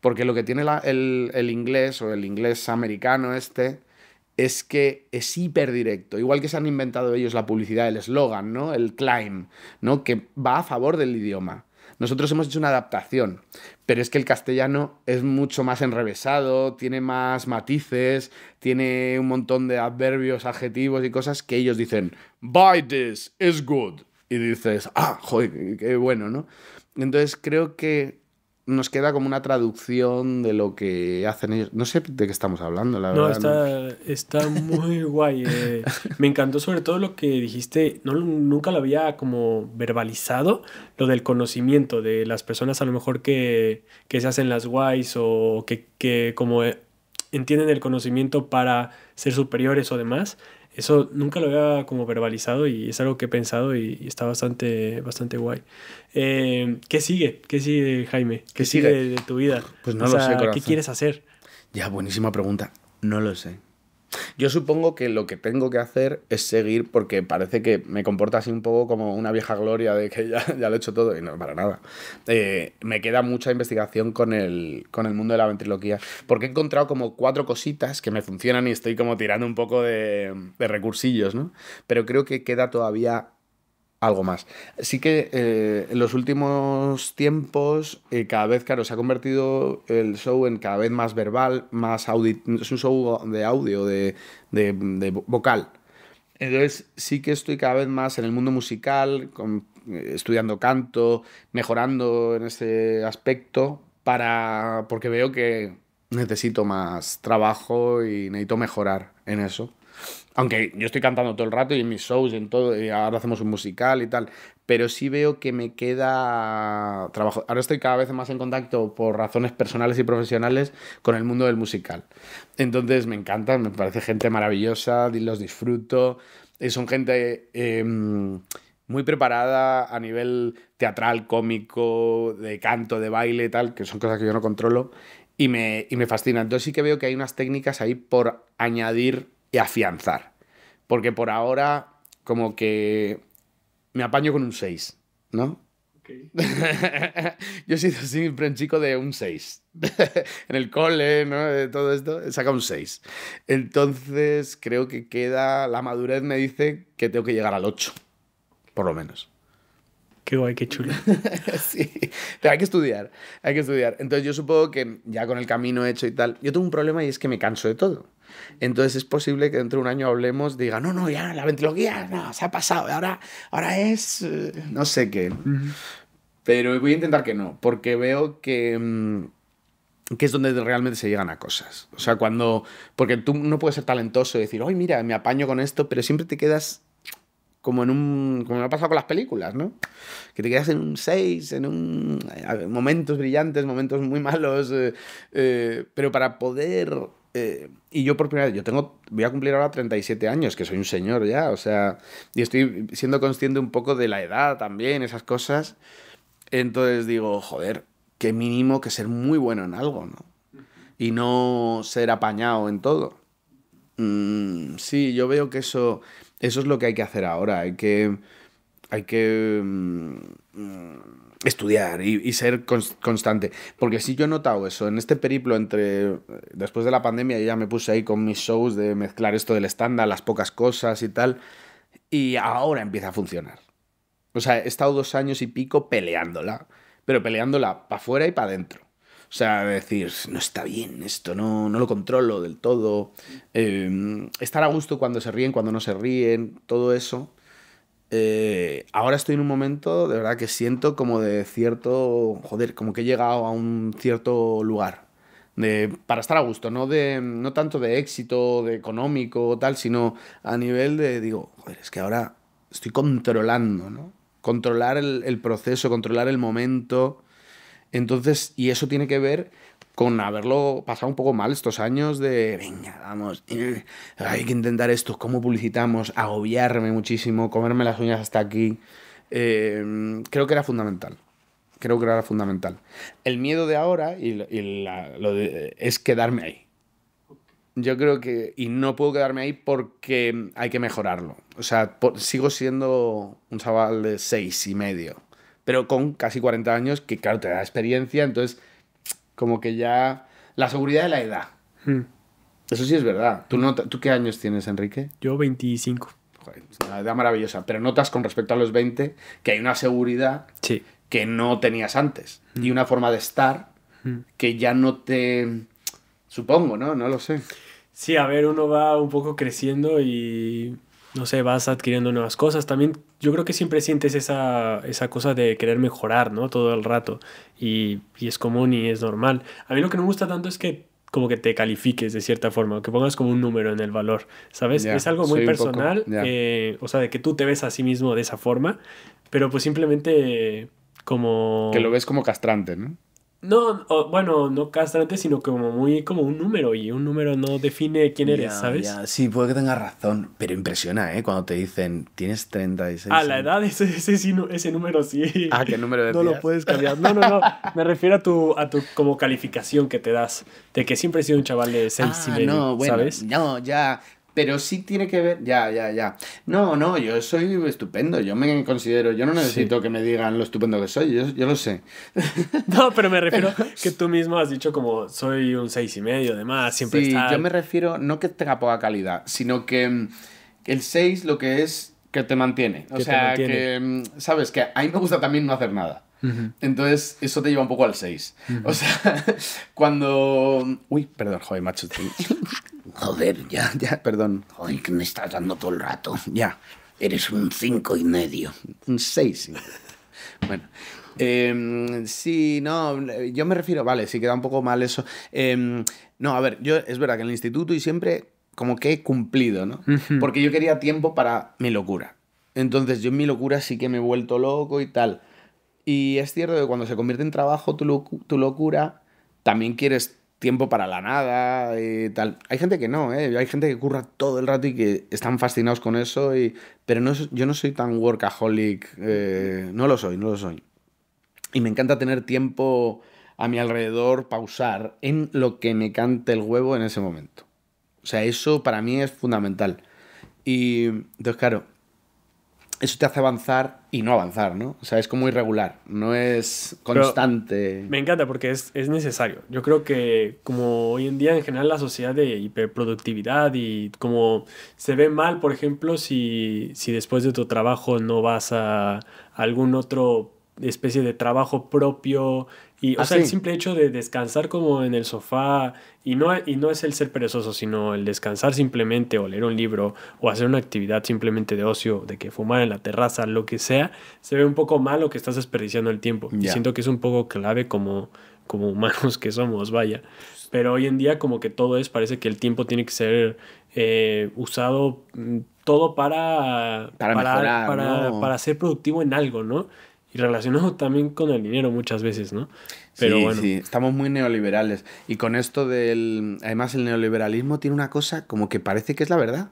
Porque lo que tiene el, el, inglés o el inglés americano este es que es hiperdirecto. Igual que se han inventado ellos la publicidad, el eslogan, ¿no? El climb, ¿no? Que va a favor del idioma. Nosotros hemos hecho una adaptación, pero es que el castellano es mucho más enrevesado, tiene más matices, tiene un montón de adverbios, adjetivos y cosas que ellos dicen, buy this is good. Y dices, ah, joder, qué bueno, ¿no? Entonces creo que nos queda como una traducción de lo que hacen ellos. No sé de qué estamos hablando, la verdad. Está, no, está muy guay. Eh. Me encantó sobre todo lo que dijiste, no, nunca lo había como verbalizado, lo del conocimiento de las personas a lo mejor que, se hacen las guays o que, que como eh, entienden el conocimiento para ser superiores o demás, eso nunca lo había como verbalizado y es algo que he pensado y, está bastante, bastante guay. Em, ¿Qué sigue? ¿Qué sigue, Jaime? ¿Qué, sigue? de tu vida? Pues no ¿Qué quieres hacer? Ya, buenísima pregunta. No lo sé. Yo supongo que lo que tengo que hacer es seguir porque parece que me comporta así un poco como una vieja gloria de que ya, ya lo he hecho todo y no, para nada. Eh, me queda mucha investigación con el, mundo de la ventriloquía porque he encontrado como cuatro cositas que me funcionan y estoy como tirando un poco de, de recursillos, ¿no? Pero creo que queda todavía algo más. Sí que eh, en los últimos tiempos, eh, cada vez, claro, se ha convertido el show en cada vez más verbal, más audio, es un show de audio, de, de, vocal. Entonces sí que estoy cada vez más en el mundo musical, con, eh, estudiando canto, mejorando en ese aspecto, para, porque veo que necesito más trabajo y necesito mejorar en eso. Aunque yo estoy cantando todo el rato y en mis shows, y en todo, y ahora hacemos un musical y tal, pero sí veo que me queda trabajo. Ahora estoy cada vez más en contacto por razones personales y profesionales con el mundo del musical. Entonces me encanta, me parece gente maravillosa, los disfruto. Eh, son gente em, muy preparada a nivel teatral, cómico, de canto, de baile y tal, que son cosas que yo no controlo y me, y me fascina. Entonces sí que veo que hay unas técnicas ahí por añadir y afianzar. Porque por ahora, como que me apaño con un 6, ¿no? Yo he sido siempre un chico de un 6. en el cole, ¿no? De todo esto, saca un 6. Entonces, creo que queda. La madurez me dice que tengo que llegar al 8, por lo menos. Qué guay, qué chulo. sí, pero hay que estudiar, hay que estudiar. Entonces yo supongo que ya con el camino hecho y tal, yo tengo un problema y es que me canso de todo. Entonces es posible que dentro de un año hablemos, diga, no, no, ya la ventilogía no, se ha pasado, ahora, ahora es eh, no sé qué. Pero voy a intentar que no, porque veo que... Mm, que es donde realmente se llegan a cosas. O sea, cuando... Porque tú no puedes ser talentoso y decir, hoy mira, me apaño con esto, pero siempre te quedas como en un... como me ha pasado con las películas, ¿no? Que te quedas en un 6, en un... Eh, momentos brillantes, momentos muy malos, eh, pero para poder eh, y yo por primera vez, yo tengo, voy a cumplir ahora 37 años, que soy un señor ya, o sea, y estoy siendo consciente un poco de la edad también, esas cosas. Entonces digo, joder, qué mínimo que ser muy bueno en algo, ¿no? Y no ser apañado en todo. Mm, sí, yo veo que eso, eso es lo que hay que hacer ahora, hay que... Hay que... Mm, estudiar y, ser constante. Porque sí yo he notado eso, en este periplo entre, después de la pandemia, ya me puse ahí con mis shows de mezclar esto del estándar, las pocas cosas y tal, y ahora empieza a funcionar. O sea, he estado dos años y pico peleándola, pero peleándola para afuera y para adentro. O sea, decir, no está bien esto, no, no lo controlo del todo. Em, estar a gusto cuando se ríen, cuando no se ríen, todo eso eh, ahora estoy en un momento de verdad que siento como de cierto, joder, como que he llegado a un cierto lugar. De, para estar a gusto, no, de, no tanto de éxito, de económico, o tal, sino a nivel de, digo, joder, es que ahora estoy controlando, ¿no? Controlar el proceso, controlar el momento. Entonces, y eso tiene que ver con haberlo pasado un poco mal estos años de, venga, vamos, eh, hay que intentar esto, cómo publicitamos, agobiarme muchísimo, comerme las uñas hasta aquí. Em, creo que era fundamental. Creo que era fundamental. El miedo de ahora y, la, es quedarme ahí. Yo creo que. Y no puedo quedarme ahí porque hay que mejorarlo. O sea, sigo siendo un chaval de seis y medio. Pero con casi 40 años, que claro, te da experiencia. Entonces, como que ya. La seguridad de la edad. Hmm. Eso sí es verdad. ¿Tú, ¿Tú qué años tienes, Enrique? Yo 25. La edad maravillosa. Pero notas con respecto a los 20 que hay una seguridad que no tenías antes. Y hmm. una forma de estar hmm. que ya no te... Supongo, ¿no? No lo sé. Sí, a ver, uno va un poco creciendo y no sé, vas adquiriendo nuevas cosas. También yo creo que siempre sientes esa, cosa de querer mejorar, ¿no? Todo el rato. Y, es común y es normal. A mí lo que no me gusta tanto es que como que te califiques de cierta forma, que pongas como un número en el valor, ¿sabes? es algo muy personal, eh, o sea, de que tú te ves a sí mismo de esa forma, pero pues simplemente como... Que lo ves como castrante, ¿no? No, bueno, no antes sino como muy como un número y un número no define quién eres, ¿sabes? Sí, puede que tengas razón, pero impresiona, ¿eh? Cuando te dicen, tienes 36. A la edad, ese, ese, ese número sí. Ah, ¿qué número decías? No lo puedes cambiar. No, no, no. Me refiero a tu, a tu como calificación que te das, de que siempre he sido un chaval de 6 ah, no, bueno, ¿sabes? No, ya, pero sí tiene que ver, ya, ya, ya. No, no, yo soy estupendo, yo me considero, yo no necesito que me digan lo estupendo que soy, yo, yo lo sé. No, pero me refiero que tú mismo has dicho como soy un seis y medio, además, siempre sí, yo me refiero no que tenga poca calidad, sino que mm, el 6 lo que es que te mantiene. O sea, que, mm, ¿sabes? Que a mí me gusta también no hacer nada. Entonces, eso te lleva un poco al 6. O sea, cuando. Uy, perdón, joder, macho. joder, ya, ya, perdón. Joder, que me estás dando todo el rato. Ya. Eres un 5 y medio. Un 6. bueno. Em, sí, no, yo me refiero, vale, sí queda un poco mal eso. Em, no, a ver, yo es verdad que en el instituto y siempre como que he cumplido, ¿no? Porque yo quería tiempo para mi locura. Entonces yo en mi locura sí que me he vuelto loco y tal. Y es cierto que cuando se convierte en trabajo tu, locura, también quieres tiempo para la nada y tal. Hay gente que no, ¿eh? hay gente que curra todo el rato y que están fascinados con eso, y... pero yo no soy tan workaholic, eh, no lo soy, no lo soy. Y me encanta tener tiempo a mi alrededor, pausar en lo que me cante el huevo en ese momento. O sea, eso para mí es fundamental. Y entonces, claro, eso te hace avanzar y no avanzar, ¿no? O sea, es como irregular, no es constante. me encanta porque es, necesario. Yo creo que como hoy en día en general la sociedad de hiperproductividad y como se ve mal, por ejemplo, si, si después de tu trabajo no vas a algún otro especie de trabajo propio y, o ah, sea, el simple hecho de descansar como en el sofá, y no, y no es el ser perezoso, sino el descansar simplemente, o leer un libro, o hacer una actividad simplemente de ocio, de que fumar en la terraza, lo que sea, se ve un poco malo que estás desperdiciando el tiempo. Y siento que es un poco clave como, como humanos que somos, vaya. Pero hoy en día como que todo es, parece que el tiempo tiene que ser eh, usado mm, todo para... Para, para ser productivo en algo, ¿no? relacionado también con el dinero muchas veces, ¿no? Pero sí, sí, estamos muy neoliberales. Y con esto del. Además, el neoliberalismo tiene una cosa como que parece que es la verdad.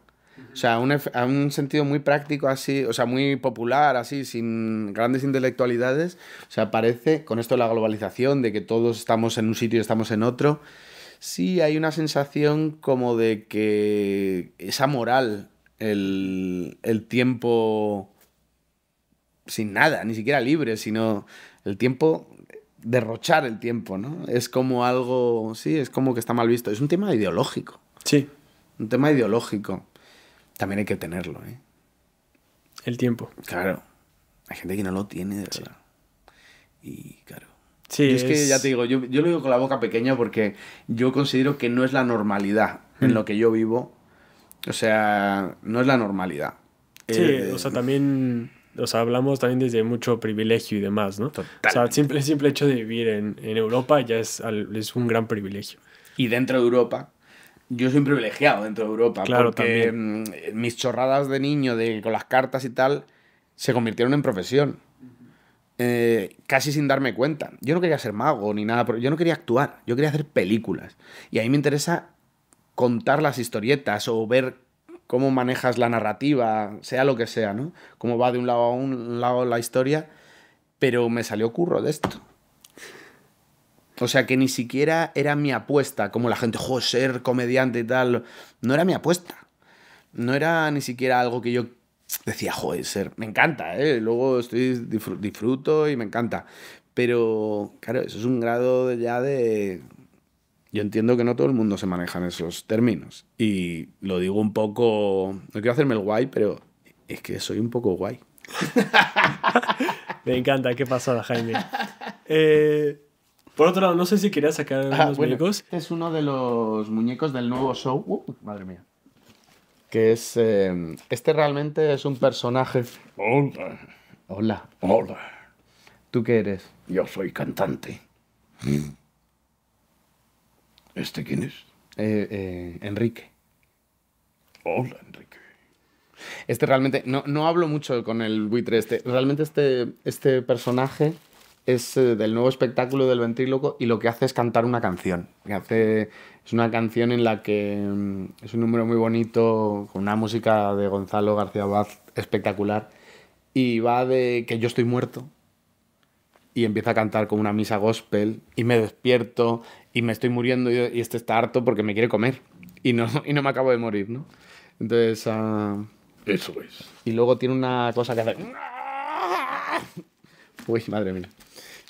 O sea, a un sentido muy práctico así, o sea, muy popular así, sin grandes intelectualidades. O sea, parece, con esto de la globalización, de que todos estamos en un sitio y estamos en otro, sí hay una sensación como de que esa moral, el, el tiempo sin nada, ni siquiera libre, sino el tiempo, derrochar el tiempo, ¿no? Es como algo, sí, es como que está mal visto. Es un tema ideológico. Sí. Un tema ideológico. También hay que tenerlo, ¿eh? El tiempo. Claro. Hay gente que no lo tiene, de verdad. Y claro. Sí, yo es, que ya te digo, yo, lo digo con la boca pequeña porque yo considero que no es la normalidad en mm. lo que yo vivo. O sea, no es la normalidad. Sí, eh, o sea, también o sea, hablamos también desde mucho privilegio y demás, ¿no? O sea, simple, simple hecho de vivir en, Europa ya es, es un gran privilegio. Y dentro de Europa, yo soy un privilegiado dentro de Europa. Claro, porque mm, mis chorradas de niño de, con las cartas y tal se convirtieron en profesión. Eh, casi sin darme cuenta. Yo no quería ser mago ni nada, yo no quería actuar, yo quería hacer películas. Y a mí me interesa contar las historietas o ver cómo manejas la narrativa, sea lo que sea, ¿no? Cómo va de un lado a un lado la historia, pero me salió curro de esto. O sea que ni siquiera era mi apuesta, como la gente, joder, ser comediante y tal, no era mi apuesta. No era ni siquiera algo que yo decía, joder, ser, me encanta, ¿eh? luego estoy, disfruto y me encanta. Pero, claro, eso es un grado ya de, yo entiendo que no todo el mundo se maneja en esos términos. Y lo digo un poco. No quiero hacerme el guay, pero es que soy un poco guay. Me encanta, qué pasada, Jaime. Eh, por otro lado, no sé si querías sacar ah, los muñecos. Este es uno de los muñecos del nuevo show. Uh, madre mía. Que es. Eh, este realmente es un personaje. Hola. Hola. Hola. ¿Tú qué eres? Yo soy cantante. Mm. ¿Este quién es? Eh, eh, Enrique. Hola, Enrique. Este realmente, no, hablo mucho con el buitre este. Realmente este, este personaje es eh, del nuevo espectáculo del ventríloco y lo que hace es cantar una canción. Que hace, es una canción en la que mm, es un número muy bonito, con una música de Gonzalo García Abad espectacular. Y va de que yo estoy muerto, y empieza a cantar como una misa gospel y me despierto y me estoy muriendo y, este está harto porque me quiere comer y no, y no me acabo de morir, ¿no? Entonces... Ah, Eso es. Y luego tiene una cosa que hacer Uy, madre mía.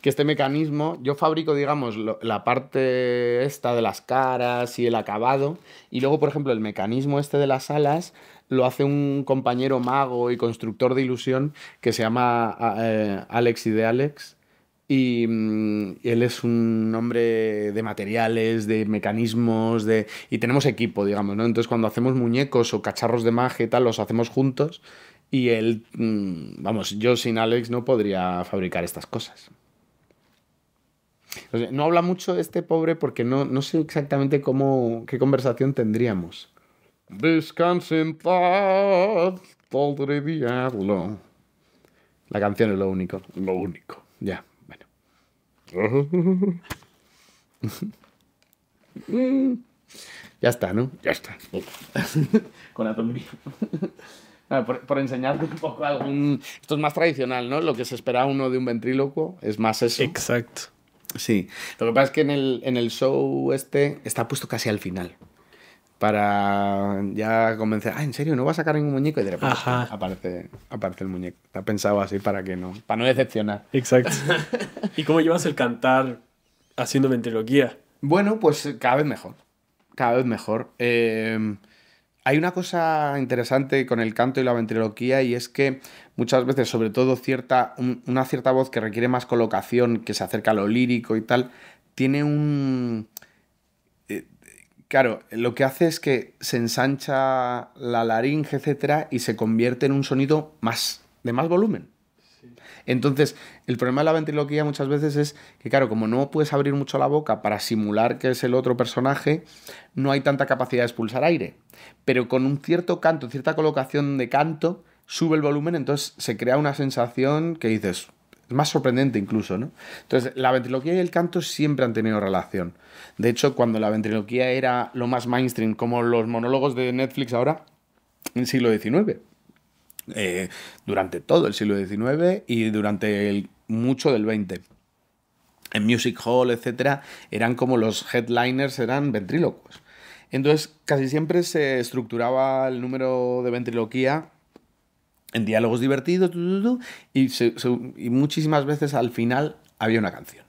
Que este mecanismo, yo fabrico, digamos, la parte esta de las caras y el acabado, y luego, por ejemplo, el mecanismo este de las alas lo hace un compañero mago y constructor de ilusión que se llama ah, eh, Alex y de Alex, Mm, y él es un hombre de materiales, de mecanismos, de... y tenemos equipo, digamos, ¿no? Entonces cuando hacemos muñecos o cacharros de magia y tal, los hacemos juntos y él, mm, vamos, yo sin Alex no podría fabricar estas cosas. no habla mucho este pobre porque no, sé exactamente cómo, qué conversación tendríamos. Descansen, en paz, diablo. La canción es lo único. Lo único. Ya. Ya está, ¿no? Ya está. Con la ah, Por, por, enseñarte un poco algún... Mm, esto es más tradicional, ¿no? Lo que se espera uno de un ventríloco es más eso. Exacto. Sí. Lo que pasa es que en el show este está puesto casi al final para ya convencer, ah, en serio, no va a sacar ningún muñeco y de pues, repente aparece, el muñeco. Está pensado así para que no, para no decepcionar. Exacto. ¿Y cómo llevas el cantar haciendo ventriloquía? Bueno, pues cada vez mejor. Cada vez mejor. Em, hay una cosa interesante con el canto y la ventriloquía y es que muchas veces, sobre todo cierta, una cierta voz que requiere más colocación, que se acerca a lo lírico y tal, tiene un claro, lo que hace es que se ensancha la laringe, etcétera, y se convierte en un sonido más, de más volumen. Entonces, el problema de la ventriloquía muchas veces es que, claro, como no puedes abrir mucho la boca para simular que es el otro personaje, no hay tanta capacidad de expulsar aire. Pero con un cierto canto, cierta colocación de canto, sube el volumen, entonces se crea una sensación que dices, es más sorprendente incluso, ¿no? Entonces, la ventriloquía y el canto siempre han tenido relación. De hecho, cuando la ventriloquía era lo más mainstream, como los monólogos de Netflix ahora, en el siglo XIX. Eh, durante todo el siglo XIX y durante mucho del XX. En Music Hall, etcétera, eran como los headliners, eran ventrílocos. Entonces, casi siempre se estructuraba el número de ventriloquía en diálogos divertidos, y, muchísimas veces al final había una canción.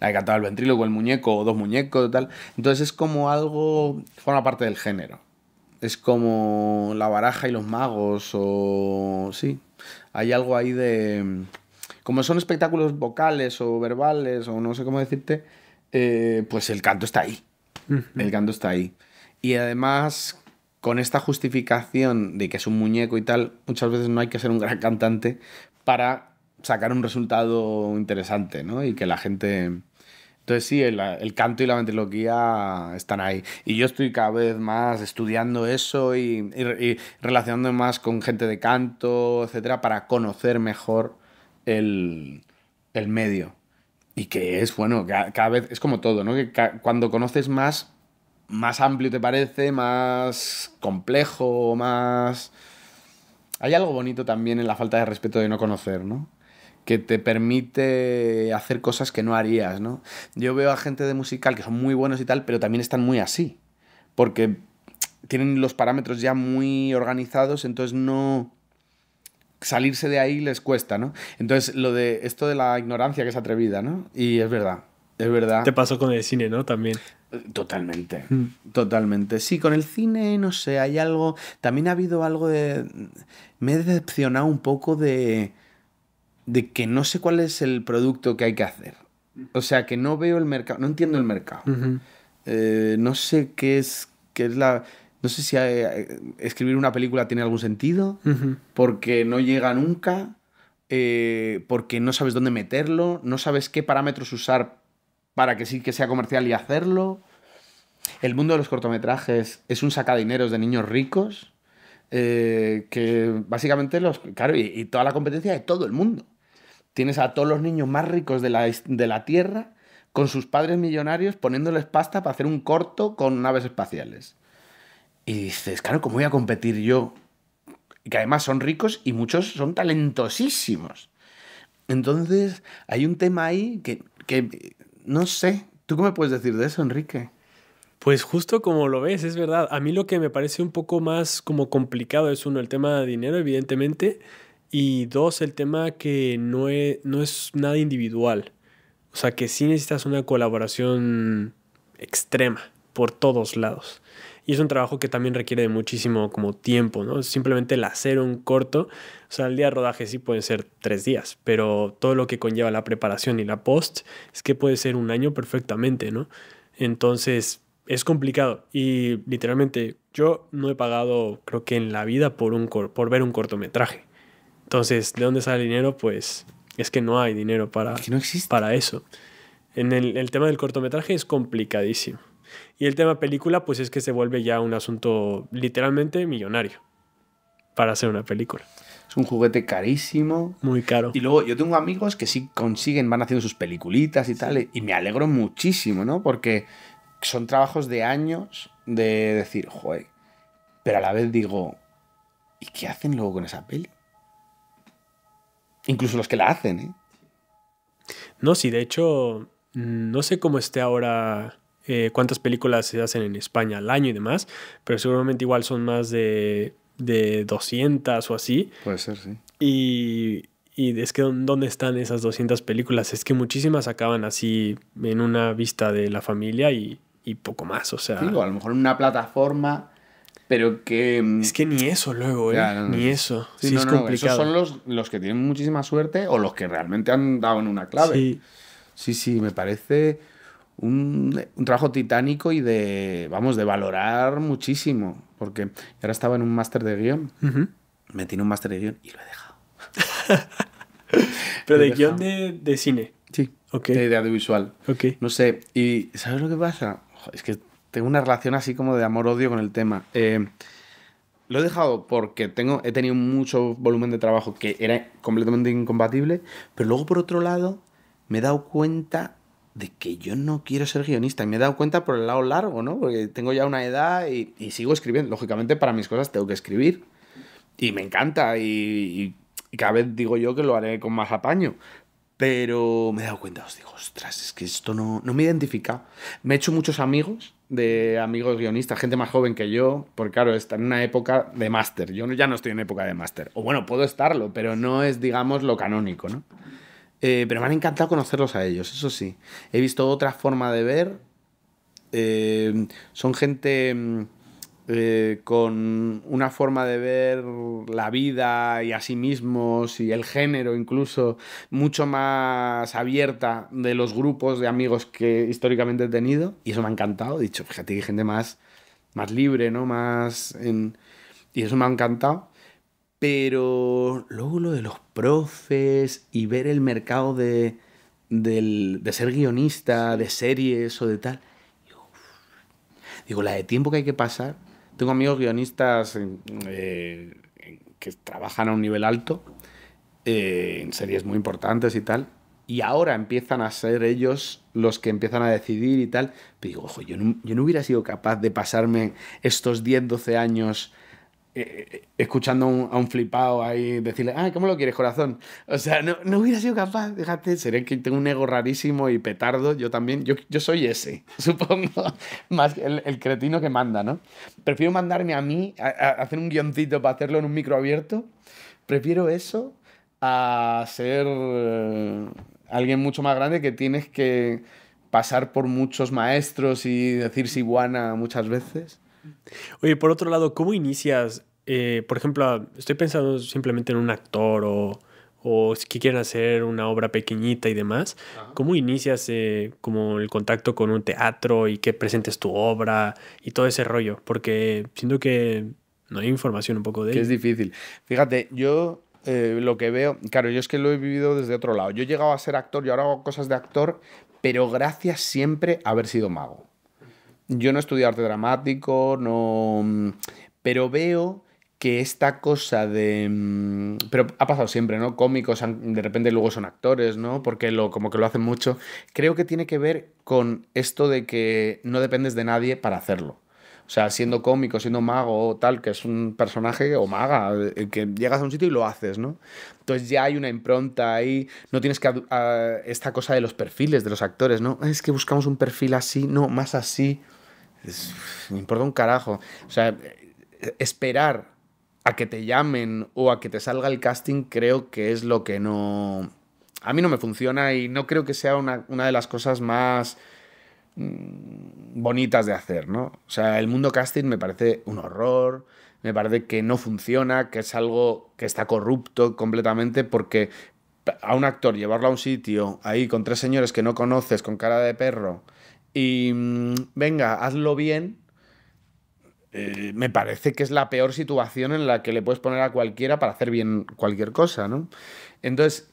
La que cantaba el ventrílogo, el muñeco, o dos muñecos, tal. Entonces es como algo, forma parte del género. Es como la baraja y los magos, o... Sí, hay algo ahí de... Como son espectáculos vocales o verbales, o no sé cómo decirte, eh, pues el canto está ahí. El canto está ahí. Y además con esta justificación de que es un muñeco y tal, muchas veces no hay que ser un gran cantante para sacar un resultado interesante, ¿no? Y que la gente... Entonces sí, el, canto y la ventriloquía están ahí. Y yo estoy cada vez más estudiando eso y, relacionándome más con gente de canto, etcétera, para conocer mejor el, medio. Y que es, bueno, cada, vez es como todo, ¿no? Que cuando conoces más más amplio te parece, más complejo, más... Hay algo bonito también en la falta de respeto de no conocer, ¿no? Que te permite hacer cosas que no harías, ¿no? Yo veo a gente de musical que son muy buenos y tal, pero también están muy así. Porque tienen los parámetros ya muy organizados, entonces no salirse de ahí les cuesta, ¿no? Entonces, lo de esto de la ignorancia que es atrevida, ¿no? Y es verdad. Es verdad. Te pasó con el cine, ¿no? También. Totalmente. Mm, totalmente. Sí, con el cine, no sé, hay algo. También ha habido algo de. Me he decepcionado un poco de. de que no sé cuál es el producto que hay que hacer. O sea, que no veo el mercado, no entiendo el mercado. Eh, no sé qué es, qué es la. No sé si eh, escribir una película tiene algún sentido, porque no llega nunca, eh, porque no sabes dónde meterlo, no sabes qué parámetros usar para que sí que sea comercial y hacerlo. El mundo de los cortometrajes es un sacadineros de niños ricos, eh, que básicamente los... Claro, y, toda la competencia de todo el mundo. Tienes a todos los niños más ricos de la, Tierra con sus padres millonarios poniéndoles pasta para hacer un corto con naves espaciales. Y dices, claro, ¿cómo voy a competir yo? Que además son ricos y muchos son talentosísimos. Entonces, hay un tema ahí que, que no sé, ¿tú qué me puedes decir de eso, Enrique? Pues justo como lo ves, es verdad. A mí lo que me parece un poco más como complicado es uno, el tema de dinero, evidentemente, y dos, el tema que no es, no es nada individual. O sea, que sí necesitas una colaboración extrema por todos lados. Y es un trabajo que también requiere de muchísimo como tiempo, ¿no? Simplemente el hacer un corto, o sea, el día de rodaje sí pueden ser tres días, pero todo lo que conlleva la preparación y la post es que puede ser un año perfectamente, ¿no? Entonces, es complicado y literalmente yo no he pagado, creo que en la vida, por, un por ver un cortometraje. Entonces, ¿de dónde sale el dinero? Pues es que no hay dinero para, no para eso. En el tema del cortometraje es complicadísimo. Y el tema película, pues es que se vuelve ya un asunto literalmente millonario para hacer una película. Es un juguete carísimo. Muy caro. Y luego yo tengo amigos que sí consiguen, van haciendo sus peliculitas y tal, y me alegro muchísimo, ¿no? Porque son trabajos de años de decir, joder, pero a la vez digo, ¿y qué hacen luego con esa peli? Incluso los que la hacen, ¿eh? No, sí, de hecho, mm, no sé cómo esté ahora eh, cuántas películas se hacen en España al año y demás, pero seguramente igual son más de, 200 o así. Puede ser, sí. Y, y es que ¿dónde están esas 200 películas? Es que muchísimas acaban así en una vista de la familia y, poco más, o sea... Digo, a lo mejor en una plataforma, pero que... Mm, es que ni eso luego, ¿eh? Ni eso. Sí, es complicado. Esos son los, los, que tienen muchísima suerte o los que realmente han dado en una clave. Sí, sí, sí me parece un, trabajo titánico y de, vamos, de valorar muchísimo. Porque ahora estaba en un máster de guión, Me tiene metí un máster de guión y lo he dejado. Pero de guión de, de, cine. Sí, okay. de, audiovisual. Okay. No sé, y ¿sabes lo que pasa? Es que tengo una relación así como de amor-odio con el tema. Eh, lo he dejado porque tengo, he tenido mucho volumen de trabajo que era completamente incompatible, pero luego por otro lado me he dado cuenta de que yo no quiero ser guionista. Y me he dado cuenta por el lado largo, ¿no? Porque tengo ya una edad y, sigo escribiendo. Lógicamente, para mis cosas tengo que escribir. Y me encanta. Y, cada vez digo yo que lo haré con más apaño. Pero me he dado cuenta, os digo, ostras, es que esto no, no me identifica. Me he hecho muchos amigos, de amigos guionistas, gente más joven que yo, porque claro, está en una época de máster. Yo ya no estoy en época de máster. O bueno, puedo estarlo, pero no es, digamos, lo canónico, ¿no? Eh, pero me han encantado conocerlos a ellos, eso sí. He visto otra forma de ver. Eh, son gente mm, eh, con una forma de ver la vida y a sí mismos y el género incluso mucho más abierta de los grupos de amigos que históricamente he tenido. Y eso me ha encantado. dicho, fíjate, hay gente más, más libre, ¿no? Más Y eso me ha encantado. Pero luego lo de los profes y ver el mercado de, ser guionista, de series o de tal. Digo, la de tiempo que hay que pasar. Tengo amigos guionistas eh, que trabajan a un nivel alto, eh, en series muy importantes y tal. Y ahora empiezan a ser ellos los que empiezan a decidir y tal. Pero digo, ojo, yo yo no hubiera sido capaz de pasarme estos 10, 12 años eh, eh, escuchando a un flipado ahí decirle, ah, ¿cómo lo quieres, corazón? O sea, no, hubiera sido capaz, fíjate, seré que tengo un ego rarísimo y petardo, yo también, yo, soy ese, supongo, más el, el cretino que manda, ¿no? Prefiero mandarme a mí, a, hacer un guioncito para hacerlo en un micro abierto, prefiero eso a ser eh, alguien mucho más grande que tienes que pasar por muchos maestros y decir si guana muchas veces Oye, por otro lado, ¿cómo inicias? Eh, por ejemplo, estoy pensando simplemente en un actor o, o si quieren hacer una obra pequeñita y demás. ¿Cómo inicias eh, como el contacto con un teatro y que presentes tu obra y todo ese rollo? Porque siento que no hay información un poco de... Que es difícil. Fíjate, yo eh, lo que veo, claro, yo es que lo he vivido desde otro lado. Yo he llegado a ser actor, y ahora hago cosas de actor, pero gracias siempre a haber sido mago yo no estudio arte dramático, no. Mm, pero veo que esta cosa de... Mm, pero ha pasado siempre, ¿no? Cómicos de repente luego son actores, ¿no? Porque lo, como que lo hacen mucho. Creo que tiene que ver con esto de que no dependes de nadie para hacerlo. O sea, siendo cómico, siendo mago o tal, que es un personaje o maga, eh, que llegas a un sitio y lo haces, ¿no? Entonces ya hay una impronta ahí, no tienes que... Ah, esta cosa de los perfiles de los actores, ¿no? Es que buscamos un perfil así, no, más así me importa un carajo. O sea, esperar a que te llamen o a que te salga el casting creo que es lo que no... A mí no me funciona y no creo que sea una, una de las cosas más mm, bonitas de hacer, ¿no? O sea, el mundo casting me parece un horror, me parece que no funciona, que es algo que está corrupto completamente porque a un actor llevarlo a un sitio ahí con tres señores que no conoces, con cara de perro, y mm, venga, hazlo bien, eh, me parece que es la peor situación en la que le puedes poner a cualquiera para hacer bien cualquier cosa, ¿no? Entonces,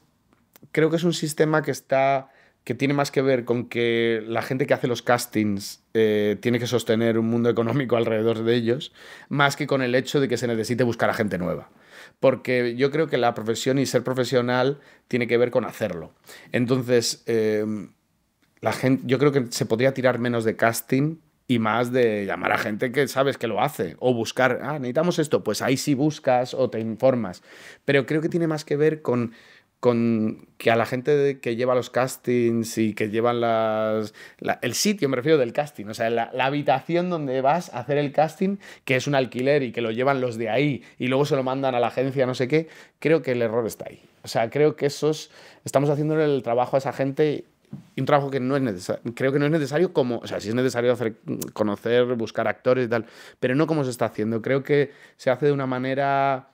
creo que es un sistema que está que tiene más que ver con que la gente que hace los castings eh, tiene que sostener un mundo económico alrededor de ellos, más que con el hecho de que se necesite buscar a gente nueva. Porque yo creo que la profesión y ser profesional tiene que ver con hacerlo. Entonces, eh, gente, yo creo que se podría tirar menos de casting y más de llamar a gente que sabes que lo hace o buscar, ah, necesitamos esto, pues ahí sí buscas o te informas. Pero creo que tiene más que ver con, con que a la gente que lleva los castings y que llevan las... el sitio, me refiero del casting, o sea, la, habitación donde vas a hacer el casting, que es un alquiler y que lo llevan los de ahí y luego se lo mandan a la agencia, no sé qué, creo que el error está ahí. O sea, creo que esos... Estamos haciendo el trabajo a esa gente y un trabajo que no es necesario, creo que no es necesario como, o sea, sí es necesario hacer, conocer, buscar actores y tal, pero no como se está haciendo. Creo que se hace de una manera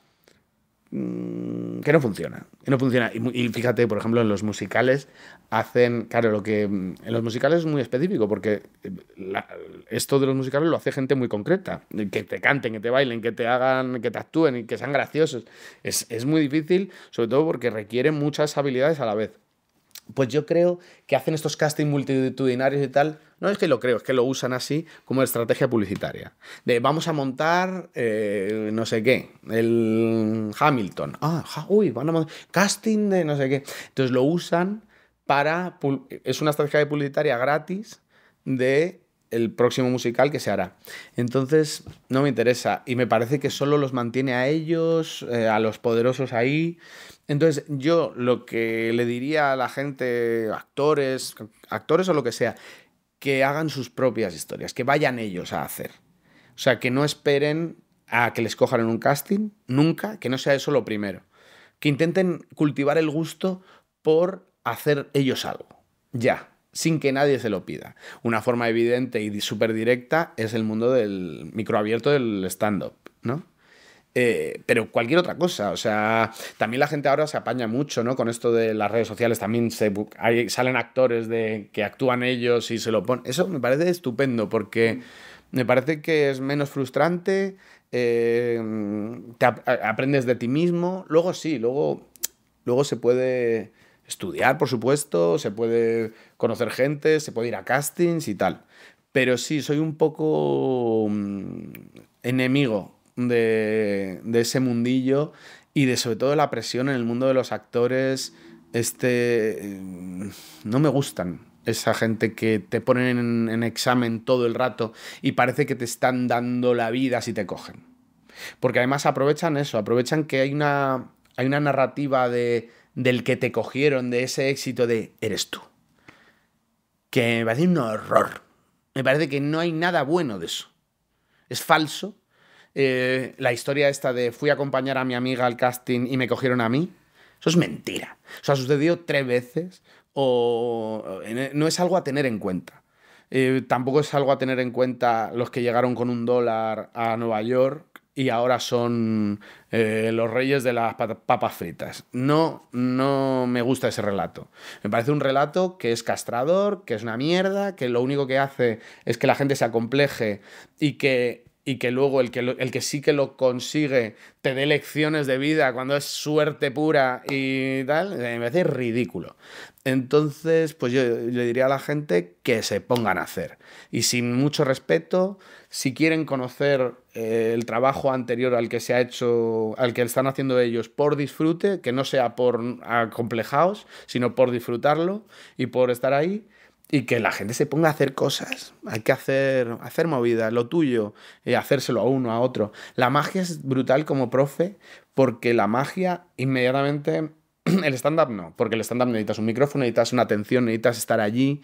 mm, que no funciona, no funciona. Y, fíjate, por ejemplo, en los musicales hacen, claro, lo que en los musicales es muy específico, porque eh, esto de los musicales lo hace gente muy concreta, que te canten, que te bailen, que te hagan, que te actúen y que sean graciosos. es muy difícil, sobre todo porque requiere muchas habilidades a la vez pues yo creo que hacen estos castings multitudinarios y tal. No es que lo creo, es que lo usan así como estrategia publicitaria. De vamos a montar eh, no sé qué, el Hamilton. Ah, uy, van a montar casting de no sé qué. Entonces lo usan para. Es una estrategia publicitaria gratis de el próximo musical que se hará. Entonces, no me interesa. Y me parece que solo los mantiene a ellos, eh, a los poderosos ahí. Entonces, yo lo que le diría a la gente, actores, actores o lo que sea, que hagan sus propias historias, que vayan ellos a hacer. O sea, que no esperen a que les cojan en un casting, nunca, que no sea eso lo primero. Que intenten cultivar el gusto por hacer ellos algo, ya, sin que nadie se lo pida. Una forma evidente y súper directa es el mundo del microabierto del stand-up, ¿no? Eh, pero cualquier otra cosa, o sea, también la gente ahora se apaña mucho, ¿no? Con esto de las redes sociales, también salen actores de, que actúan ellos y se lo ponen. Eso me parece estupendo porque mm. me parece que es menos frustrante, eh, aprendes de ti mismo, luego sí, luego, luego se puede estudiar, por supuesto, se puede conocer gente, se puede ir a castings y tal. Pero sí, soy un poco mm, enemigo de, ese mundillo y de sobre todo la presión en el mundo de los actores. Este. Mm, no me gustan esa gente que te ponen en, examen todo el rato y parece que te están dando la vida si te cogen. Porque además aprovechan eso, aprovechan que hay una, hay una narrativa del que te cogieron, de ese éxito de eres tú. Que me parece un horror. Me parece que no hay nada bueno de eso. Es falso, eh, la historia esta de fui a acompañar a mi amiga al casting y me cogieron a mí, eso es mentira. Eso ha sucedido tres veces o no es algo a tener en cuenta. Eh, tampoco es algo a tener en cuenta los que llegaron con un dólar a Nueva York y ahora son eh, los reyes de las papas fritas. No, no me gusta ese relato. Me parece un relato que es castrador, que es una mierda, que lo único que hace es que la gente se acompleje y que y que luego el que, el que sí que lo consigue te dé lecciones de vida cuando es suerte pura y tal, eh, me parece ridículo. Entonces, pues yo le diría a la gente que se pongan a hacer. Y sin mucho respeto, si quieren conocer eh, el trabajo anterior al que se ha hecho, al que están haciendo ellos por disfrute, que no sea por acomplejaos, sino por disfrutarlo y por estar ahí, y que la gente se ponga a hacer cosas. Hay que hacer, hacer movidas, lo tuyo, y eh, hacérselo a uno, a otro. La magia es brutal como profe, porque la magia inmediatamente. El estándar no, porque el estándar necesitas un micrófono, necesitas una atención, necesitas estar allí.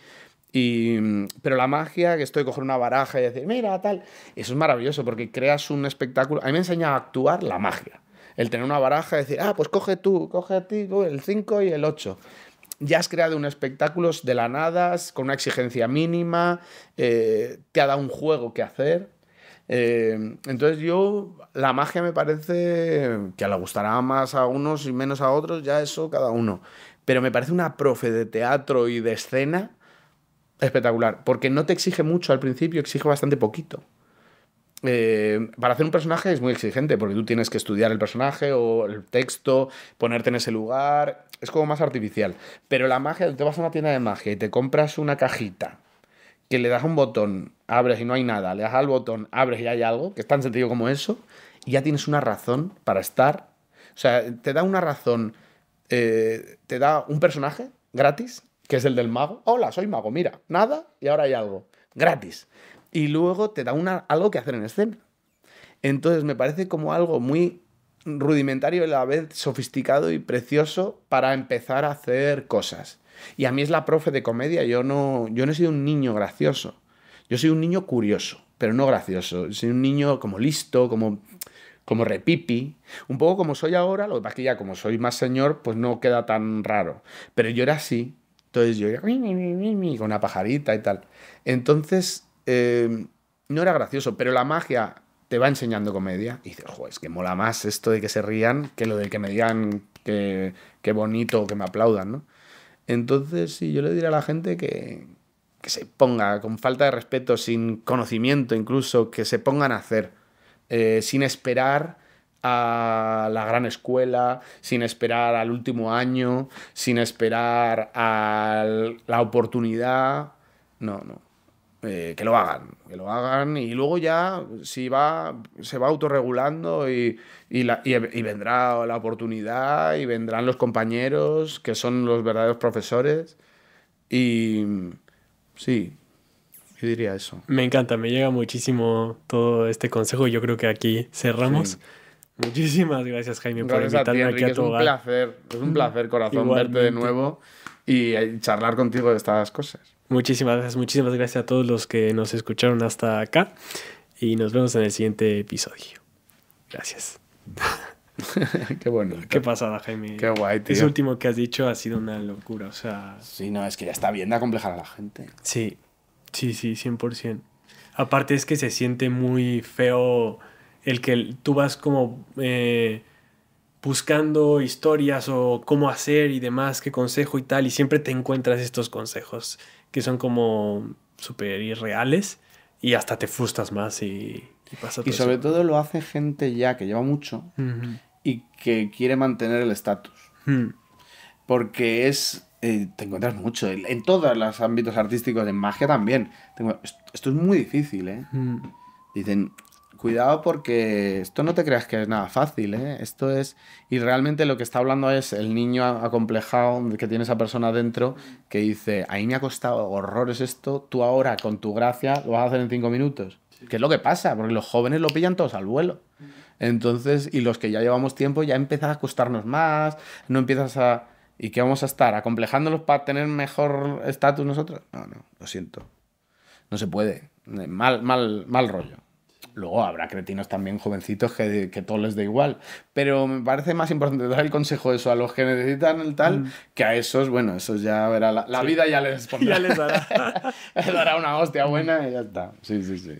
Y, pero la magia, que estoy coger una baraja y decir, mira, tal, eso es maravilloso porque creas un espectáculo. A mí me enseña a actuar la magia. El tener una baraja y decir, ah, pues coge tú, coge a ti, el 5 y el 8 ya has creado un espectáculo de la nada, con una exigencia mínima, eh, te ha dado un juego que hacer. Eh, entonces yo, la magia me parece que a la gustará más a unos y menos a otros, ya eso cada uno. Pero me parece una profe de teatro y de escena espectacular, porque no te exige mucho al principio, exige bastante poquito. Eh, para hacer un personaje es muy exigente porque tú tienes que estudiar el personaje o el texto, ponerte en ese lugar, es como más artificial. Pero la magia, te vas a una tienda de magia y te compras una cajita que le das un botón, abres y no hay nada, le das al botón, abres y hay algo, que es tan sencillo como eso, y ya tienes una razón para estar. O sea, te da una razón, eh, te da un personaje gratis, que es el del mago. Hola, soy mago, mira, nada y ahora hay algo, gratis y luego te da una, algo que hacer en escena. Entonces me parece como algo muy rudimentario y a la vez sofisticado y precioso para empezar a hacer cosas. Y a mí es la profe de comedia, yo no, yo no he sido un niño gracioso, yo soy un niño curioso, pero no gracioso, soy un niño como listo, como como repipi, un poco como soy ahora, lo que pasa que ya como soy más señor, pues no queda tan raro. Pero yo era así, entonces yo era con una pajarita y tal. Entonces Em, no era gracioso, pero la magia te va enseñando comedia y dices, joder, es que mola más esto de que se rían que lo de que me digan que, bonito que me aplaudan, ¿no? Entonces, sí, yo le diré a la gente que, que se ponga con falta de respeto, sin conocimiento incluso, que se pongan a hacer, eh, sin esperar a la gran escuela, sin esperar al último año, sin esperar a la oportunidad. No, no. Eh, que lo hagan, que lo hagan y luego ya si va, se va autorregulando y, e, y, vendrá la oportunidad y vendrán los compañeros que son los verdaderos profesores y sí, yo diría eso. Me encanta, me llega muchísimo todo este consejo, yo creo que aquí cerramos. Muchísimas gracias Jaime por invitarme aquí a tu Es un placer, es un placer corazón verte de nuevo y eh, charlar contigo de estas cosas. Muchísimas gracias, muchísimas gracias a todos los que nos escucharon hasta acá y nos vemos en el siguiente episodio. Gracias. Qué bueno. Qué pasada, Jaime. Qué guay, tío. Ese último que has dicho ha sido una locura, o sea... Sí, no, es que ya está bien de acomplejar a la gente. Sí, sí, sí, 100%. Aparte es que se siente muy feo el que tú vas como eh, buscando historias o cómo hacer y demás, qué consejo y tal, y siempre te encuentras estos consejos que son como súper irreales y hasta te frustras más y, y pasa todo Y sobre todo lo hace gente ya que lleva mucho y que quiere mantener el estatus. Hmm. Porque es. Eh, te encuentras mucho. En todos los ámbitos artísticos, en magia también. Esto es muy difícil, ¿eh? Hmm. Dicen, cuidado porque esto no te creas que es nada fácil, ¿eh? Esto es... Y realmente lo que está hablando es el niño acomplejado que tiene esa persona dentro que dice, ahí me ha costado horrores esto, tú ahora con tu gracia lo vas a hacer en cinco minutos. ¿Qué Que es lo que pasa, porque los jóvenes lo pillan todos al vuelo. Entonces, y los que ya llevamos tiempo ya empiezan a costarnos más, no empiezas a... ¿Y qué vamos a estar? ¿Acomplejándolos para tener mejor estatus nosotros? No, no, lo siento. No se puede. Mal, mal, mal rollo. Luego habrá cretinos también jovencitos que, todo les da igual. Pero me parece más importante dar el consejo de eso a los que necesitan el tal mm. que a esos, bueno, esos ya verá, la, vida ya les Ya les dará. les dará una hostia buena y ya está. Sí, sí, sí.